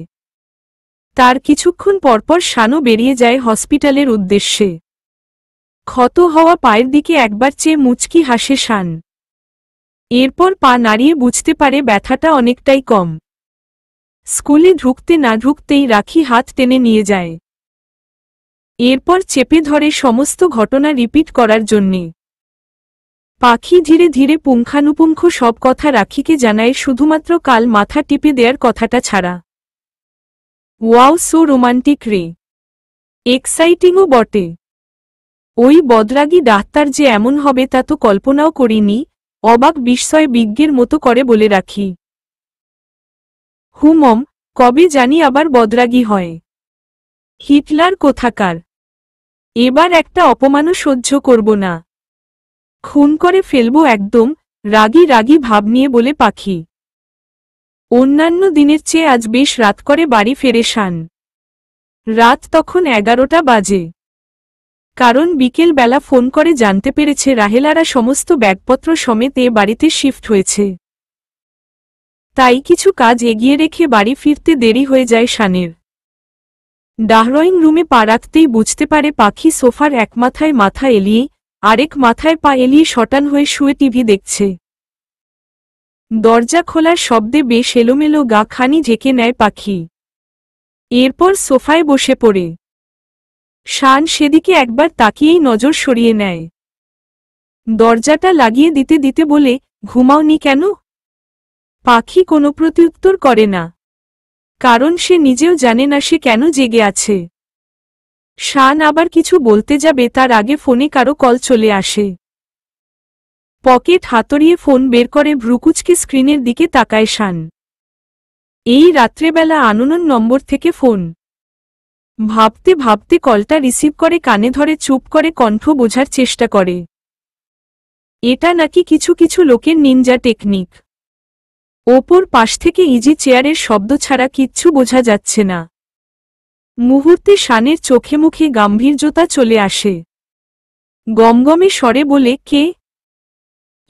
তার কিছুক্ষণ পরপর শানও বেরিয়ে যায় হসপিটালের উদ্দেশ্যে ক্ষত হওয়া পায়ের দিকে একবার চেয়ে মুচকি হাসে শান এরপর পা নাড়িয়ে বুঝতে পারে ব্যথাটা অনেকটাই কম স্কুলে ঢুকতে না ঢুকতেই রাখি হাত টেনে নিয়ে যায় এরপর চেপে ধরে সমস্ত ঘটনা রিপিট করার জন্যে পাখি ধীরে ধীরে পুঙ্খানুপুঙ্খ সব কথা রাখিকে জানায় শুধুমাত্র কাল মাথা টিপে দেওয়ার কথাটা ছাড়া ওয়াও সো রোমান্টিক রে এক্সাইটিংও বটে ওই বদরাগী ডাক্তার যে এমন হবে তা তো কল্পনাও করিনি অবাক বিস্ময় বিজ্ঞের মতো করে বলে রাখি হুমম কবে জানি আবার বদরাগি হয় হিটলার কোথাকার এবার একটা অপমানও সহ্য করব না খুন করে ফেলব একদম রাগি রাগি ভাব নিয়ে বলে পাখি অন্যান্য দিনের চেয়ে আজ বেশ রাত করে বাড়ি ফেরে শান রাত তখন এগারোটা বাজে কারণ বিকেল বেলা ফোন করে জানতে পেরেছে রাহেলারা সমস্ত ব্যাগপত্র সমেত এ বাড়িতে শিফট হয়েছে তাই কিছু কাজ এগিয়ে রেখে বাড়ি ফিরতে দেরি হয়ে যায় শানের ডাহরয়িং রুমে পা রাখতেই বুঝতে পারে পাখি সোফার এক মাথায় মাথা এলিয়ে আরেক মাথায় পা এলিয়ে শটান হয়ে শুয়ে টিভি দেখছে দরজা খোলার শব্দে বেশ এলোমেলো গা খানি ঝেঁকে নেয় পাখি এরপর সোফায় বসে পড়ে শান সেদিকে একবার তাকিয়েই নজর সরিয়ে নেয় দরজাটা লাগিয়ে দিতে দিতে বলে ঘুমাওনি কেন পাখি কোনো প্রত্যুত্তর করে না কারণ সে নিজেও জানে না সে কেন জেগে আছে শান আবার কিছু বলতে যাবে তার আগে ফোনে কারো কল চলে আসে পকেট হাতড়িয়ে ফোন বের করে ভ্রুকুচকে স্ক্রিনের দিকে তাকায় শান এই রাত্রেবেলা আননন নম্বর থেকে ফোন ভাবতে ভাবতে কলটা রিসিভ করে কানে ধরে চুপ করে কণ্ঠ বোঝার চেষ্টা করে এটা নাকি কিছু কিছু লোকের নিনজা টেকনিক ওপর পাশ থেকে ইজি চেয়ারের শব্দ ছাড়া কিচ্ছু বোঝা যাচ্ছে না মুহূর্তে শানের চোখে মুখে গাম্ভীর্যতা চলে আসে গমগমে স্বরে বলে কে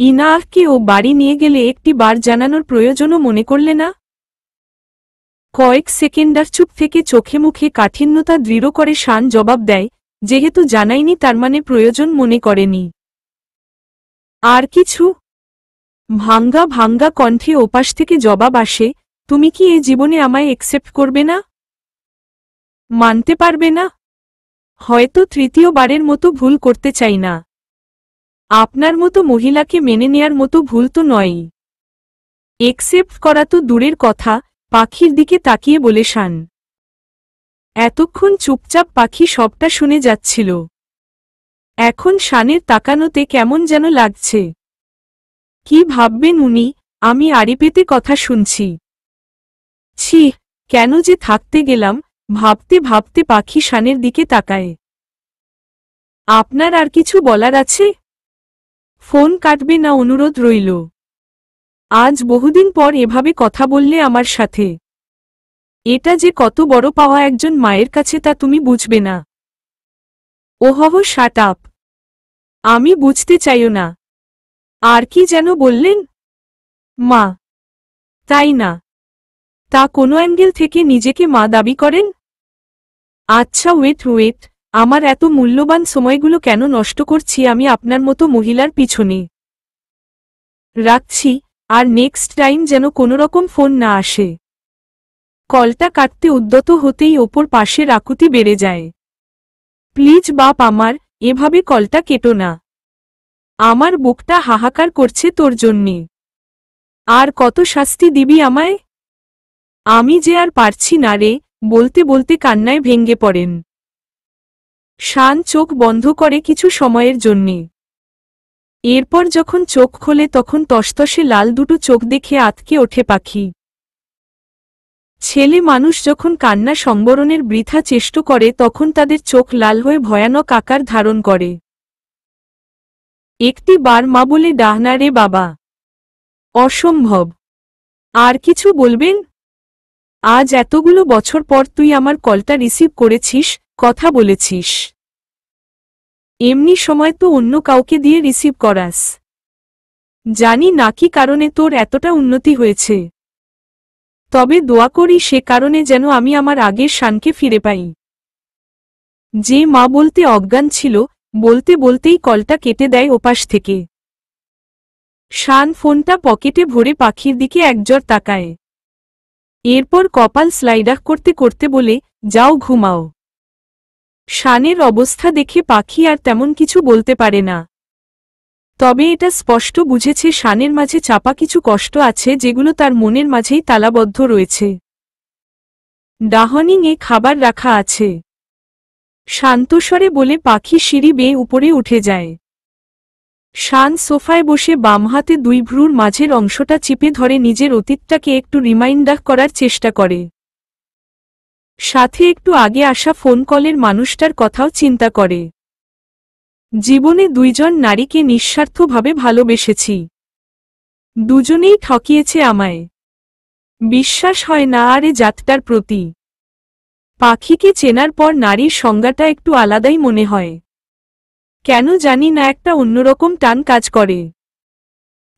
ইনাহকে ও বাড়ি নিয়ে গেলে একটি বার জানানোর প্রয়োজনও মনে করলে না কয়েক সেকেন্ডার চুপ থেকে চোখে মুখে কাঠিন্যতা দৃঢ় করে শান জবাব দেয় যেহেতু জানাইনি তার মানে প্রয়োজন মনে করেনি আর কিছু ভাঙ্গা ভাঙ্গা কণ্ঠে ওপাশ থেকে জবাব আসে তুমি কি এই জীবনে আমায় একসেপ্ট করবে না মানতে পারবে না হয়তো তৃতীয়বারের মতো ভুল করতে চাই না আপনার মতো মহিলাকে মেনে নেয়ার মতো ভুল তো নয়ই একসেপ্ট করা তো দূরের কথা পাখির দিকে তাকিয়ে বলে শান এতক্ষণ চুপচাপ পাখি সবটা শুনে যাচ্ছিল এখন শানের তাকানোতে কেমন যেন লাগছে কি ভাববেন উনি আমি পেতে কথা শুনছি ছি কেন যে থাকতে গেলাম ভাবতে ভাবতে পাখি শানের দিকে তাকায় আপনার আর কিছু বলার আছে ফোন কাটবে না অনুরোধ রইল আজ বহুদিন পর এভাবে কথা বললে আমার সাথে এটা যে কত বড় পাওয়া একজন মায়ের কাছে তা তুমি বুঝবে না ওহহ শাট আপ আমি বুঝতে চাইও না আর কি যেন বললেন মা তাই না তা কোনো অ্যাঙ্গেল থেকে নিজেকে মা দাবি করেন আচ্ছা ওয়েট ওয়েট আমার এত মূল্যবান সময়গুলো কেন নষ্ট করছি আমি আপনার মতো মহিলার পিছনে রাখছি আর নেক্সট টাইম যেন কোনো রকম ফোন না আসে কলটা কাটতে উদ্যত হতেই ওপর পাশের আকুতি বেড়ে যায় প্লিজ বাপ আমার এভাবে কলটা কেটো না আমার বুকটা হাহাকার করছে তোর জন্যে আর কত শাস্তি দিবি আমায় আমি যে আর পারছি না রে বলতে বলতে কান্নায় ভেঙ্গে পড়েন শান চোখ বন্ধ করে কিছু সময়ের জন্যে এরপর যখন চোখ খোলে তখন তসতসে লাল দুটো চোখ দেখে আতকে ওঠে পাখি ছেলে মানুষ যখন কান্না সম্বরণের বৃথা চেষ্ট করে তখন তাদের চোখ লাল হয়ে ভয়ানক আকার ধারণ করে একটি বার মা বলে ডাহনা রে বাবা অসম্ভব আর কিছু বলবেন আজ এতগুলো বছর পর তুই আমার কলটা রিসিভ করেছিস কথা বলেছিস এমনি সময় তো অন্য কাউকে দিয়ে রিসিভ করাস জানি না কি কারণে তোর এতটা উন্নতি হয়েছে তবে দোয়া করি সে কারণে যেন আমি আমার আগের শানকে ফিরে পাই যে মা বলতে অজ্ঞান ছিল বলতে বলতেই কলটা কেটে দেয় ওপাশ থেকে শান ফোনটা পকেটে ভরে পাখির দিকে একজর তাকায় এরপর কপাল স্লাইডাক করতে করতে বলে যাও ঘুমাও শানের অবস্থা দেখে পাখি আর তেমন কিছু বলতে পারে না তবে এটা স্পষ্ট বুঝেছে শানের মাঝে চাপা কিছু কষ্ট আছে যেগুলো তার মনের মাঝেই তালাবদ্ধ রয়েছে ডাহনিংয়ে খাবার রাখা আছে শান্তস্বরে বলে পাখি সিঁড়ি বেয়ে উপরে উঠে যায় শান সোফায় বসে বাম হাতে দুই ভ্রুর মাঝের অংশটা চিপে ধরে নিজের অতীতটাকে একটু রিমাইন্ডার করার চেষ্টা করে সাথে একটু আগে আসা ফোন কলের মানুষটার কথাও চিন্তা করে জীবনে দুইজন নারীকে নিঃস্বার্থভাবে ভালোবেসেছি দুজনেই ঠকিয়েছে আমায় বিশ্বাস হয় না আরে জাতটার প্রতি পাখিকে চেনার পর নারীর সংজ্ঞাটা একটু আলাদাই মনে হয় কেন জানি না একটা অন্যরকম টান কাজ করে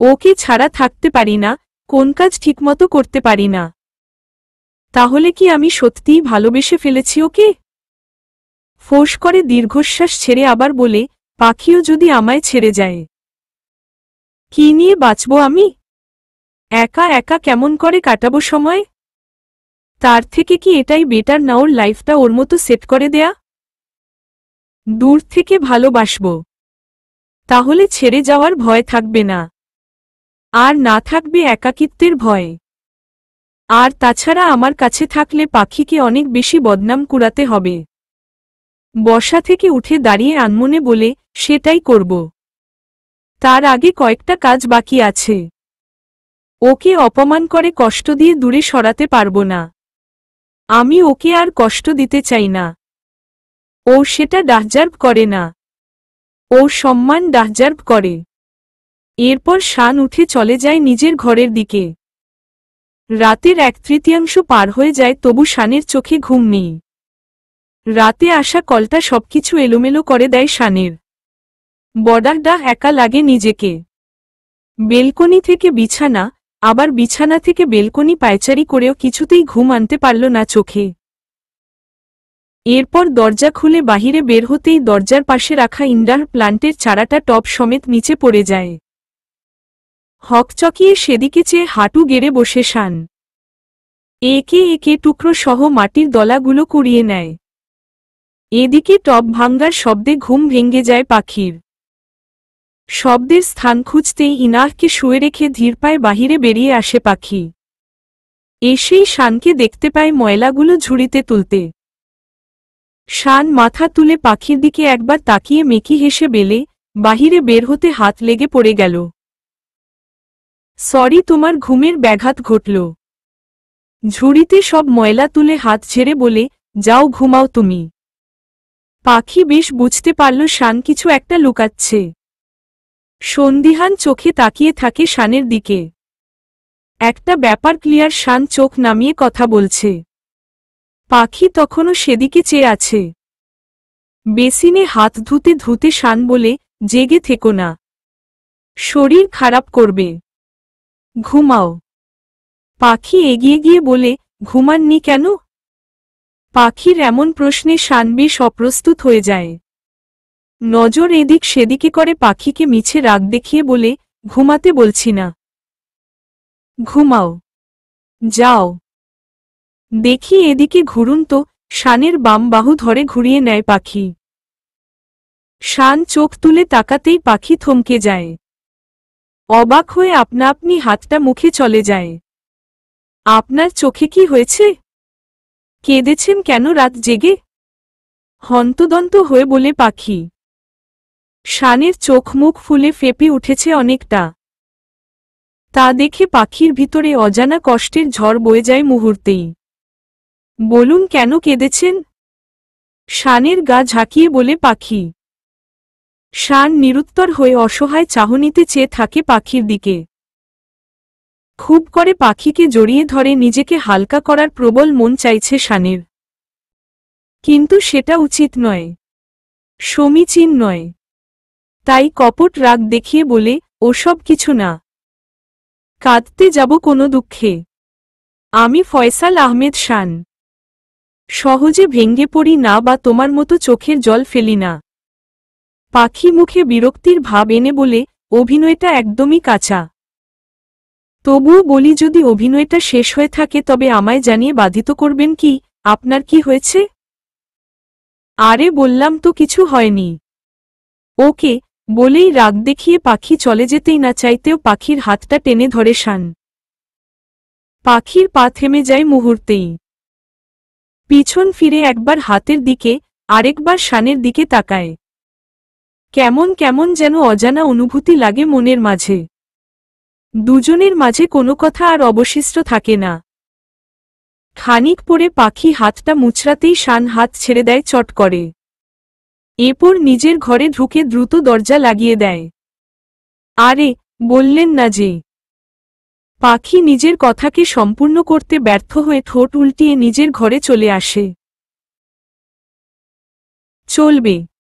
ওকে ছাড়া থাকতে পারি না কোন কাজ ঠিকমতো করতে পারি না তাহলে কি আমি সত্যিই ভালোবেসে ফেলেছি ওকে ফোস করে দীর্ঘশ্বাস ছেড়ে আবার বলে পাখিও যদি আমায় ছেড়ে যায় কি নিয়ে বাঁচব আমি একা একা কেমন করে কাটাবো সময় তার থেকে কি এটাই বেটার না ওর লাইফটা ওর মতো সেট করে দেয়া দূর থেকে ভালোবাসব তাহলে ছেড়ে যাওয়ার ভয় থাকবে না আর না থাকবে একাকিত্বের ভয় আর তাছাড়া আমার কাছে থাকলে পাখিকে অনেক বেশি বদনাম কুড়াতে হবে বসা থেকে উঠে দাঁড়িয়ে আনমনে বলে সেটাই করব তার আগে কয়েকটা কাজ বাকি আছে ওকে অপমান করে কষ্ট দিয়ে দূরে সরাতে পারব না আমি ওকে আর কষ্ট দিতে চাই না ও সেটা ডাহজার্ভ করে না ও সম্মান ডাহজার্ভ করে এরপর শান উঠে চলে যায় নিজের ঘরের দিকে রাতের এক তৃতীয়াংশ পার হয়ে যায় তবু শানের চোখে ঘুম নেই রাতে আসা কলটা সবকিছু এলোমেলো করে দেয় শানের বর্ডারডা একা লাগে নিজেকে বেলকনি থেকে বিছানা আবার বিছানা থেকে বেলকনি পায়চারি করেও কিছুতেই ঘুম আনতে পারল না চোখে এরপর দরজা খুলে বাহিরে বের হতেই দরজার পাশে রাখা ইন্ডার প্লান্টের চারাটা টপ সমেত নিচে পড়ে যায় হকচকিয়ে সেদিকে চেয়ে হাঁটু গেড়ে বসে শান একে একে টুকরো সহ মাটির দলাগুলো কুড়িয়ে নেয় এদিকে টপ ভাঙ্গার শব্দে ঘুম ভেঙে যায় পাখির শব্দের স্থান খুঁজতেই ইনাহকে শুয়ে রেখে ধীর বাহিরে বেরিয়ে আসে পাখি এসেই শানকে দেখতে পায় ময়লাগুলো ঝুড়িতে তুলতে শান মাথা তুলে পাখির দিকে একবার তাকিয়ে মেকি হেসে বেলে বাহিরে বের হতে হাত লেগে পড়ে গেল সরি তোমার ঘুমের ব্যাঘাত ঘটল ঝুড়িতে সব ময়লা তুলে হাত ঝেড়ে বলে যাও ঘুমাও তুমি পাখি বেশ বুঝতে পারল শান কিছু একটা লুকাচ্ছে সন্দিহান চোখে তাকিয়ে থাকে শানের দিকে একটা ব্যাপার ক্লিয়ার শান চোখ নামিয়ে কথা বলছে পাখি তখনও সেদিকে চেয়ে আছে বেসিনে হাত ধুতে ধুতে শান বলে জেগে থেকো না শরীর খারাপ করবে ঘুমাও পাখি এগিয়ে গিয়ে বলে ঘুমাননি কেন পাখির এমন প্রশ্নে শান বেশ অপ্রস্তুত হয়ে যায় নজর এদিক সেদিকে করে পাখিকে মিছে রাগ দেখিয়ে বলে ঘুমাতে বলছি না ঘুমাও যাও দেখি এদিকে ঘুরুন তো শানের বাম বাহু ধরে ঘুরিয়ে নেয় পাখি শান চোখ তুলে তাকাতেই পাখি থমকে যায় অবাক হয়ে আপনা আপনি হাতটা মুখে চলে যায় আপনার চোখে কি হয়েছে কেঁদেছেন কেন রাত জেগে হন্তদন্ত হয়ে বলে পাখি শানের চোখ মুখ ফুলে ফেপে উঠেছে অনেকটা তা দেখে পাখির ভিতরে অজানা কষ্টের ঝড় বয়ে যায় মুহূর্তেই বলুন কেন কেঁদেছেন শানের গা ঝাঁকিয়ে বলে পাখি শান নিরুত্তর হয়ে অসহায় চাহনিতে চেয়ে থাকে পাখির দিকে খুব করে পাখিকে জড়িয়ে ধরে নিজেকে হালকা করার প্রবল মন চাইছে শানের কিন্তু সেটা উচিত নয় সমীচীন নয় তাই কপট রাগ দেখিয়ে বলে ওসব কিছু না কাঁদতে যাব কোনো দুঃখে আমি ফয়সাল আহমেদ শান সহজে ভেঙ্গে পড়ি না বা তোমার মতো চোখের জল ফেলি না পাখি মুখে বিরক্তির ভাব এনে বলে অভিনয়টা একদমই কাঁচা তবুও বলি যদি অভিনয়টা শেষ হয়ে থাকে তবে আমায় জানিয়ে বাধিত করবেন কি আপনার কি হয়েছে আরে বললাম তো কিছু হয়নি ওকে বলেই রাগ দেখিয়ে পাখি চলে যেতেই না চাইতেও পাখির হাতটা টেনে ধরে শান পাখির পা থেমে যায় মুহূর্তেই পিছন ফিরে একবার হাতের দিকে আরেকবার শানের দিকে তাকায় কেমন কেমন যেন অজানা অনুভূতি লাগে মনের মাঝে দুজনের মাঝে কোনো কথা আর অবশিষ্ট থাকে না খানিক পরে পাখি হাতটা মুচড়াতেই শান হাত ছেড়ে দেয় চট করে এরপর নিজের ঘরে ঢুকে দ্রুত দরজা লাগিয়ে দেয় আরে বললেন না যে পাখি নিজের কথাকে সম্পূর্ণ করতে ব্যর্থ হয়ে ঠোঁট উল্টিয়ে নিজের ঘরে চলে আসে চলবে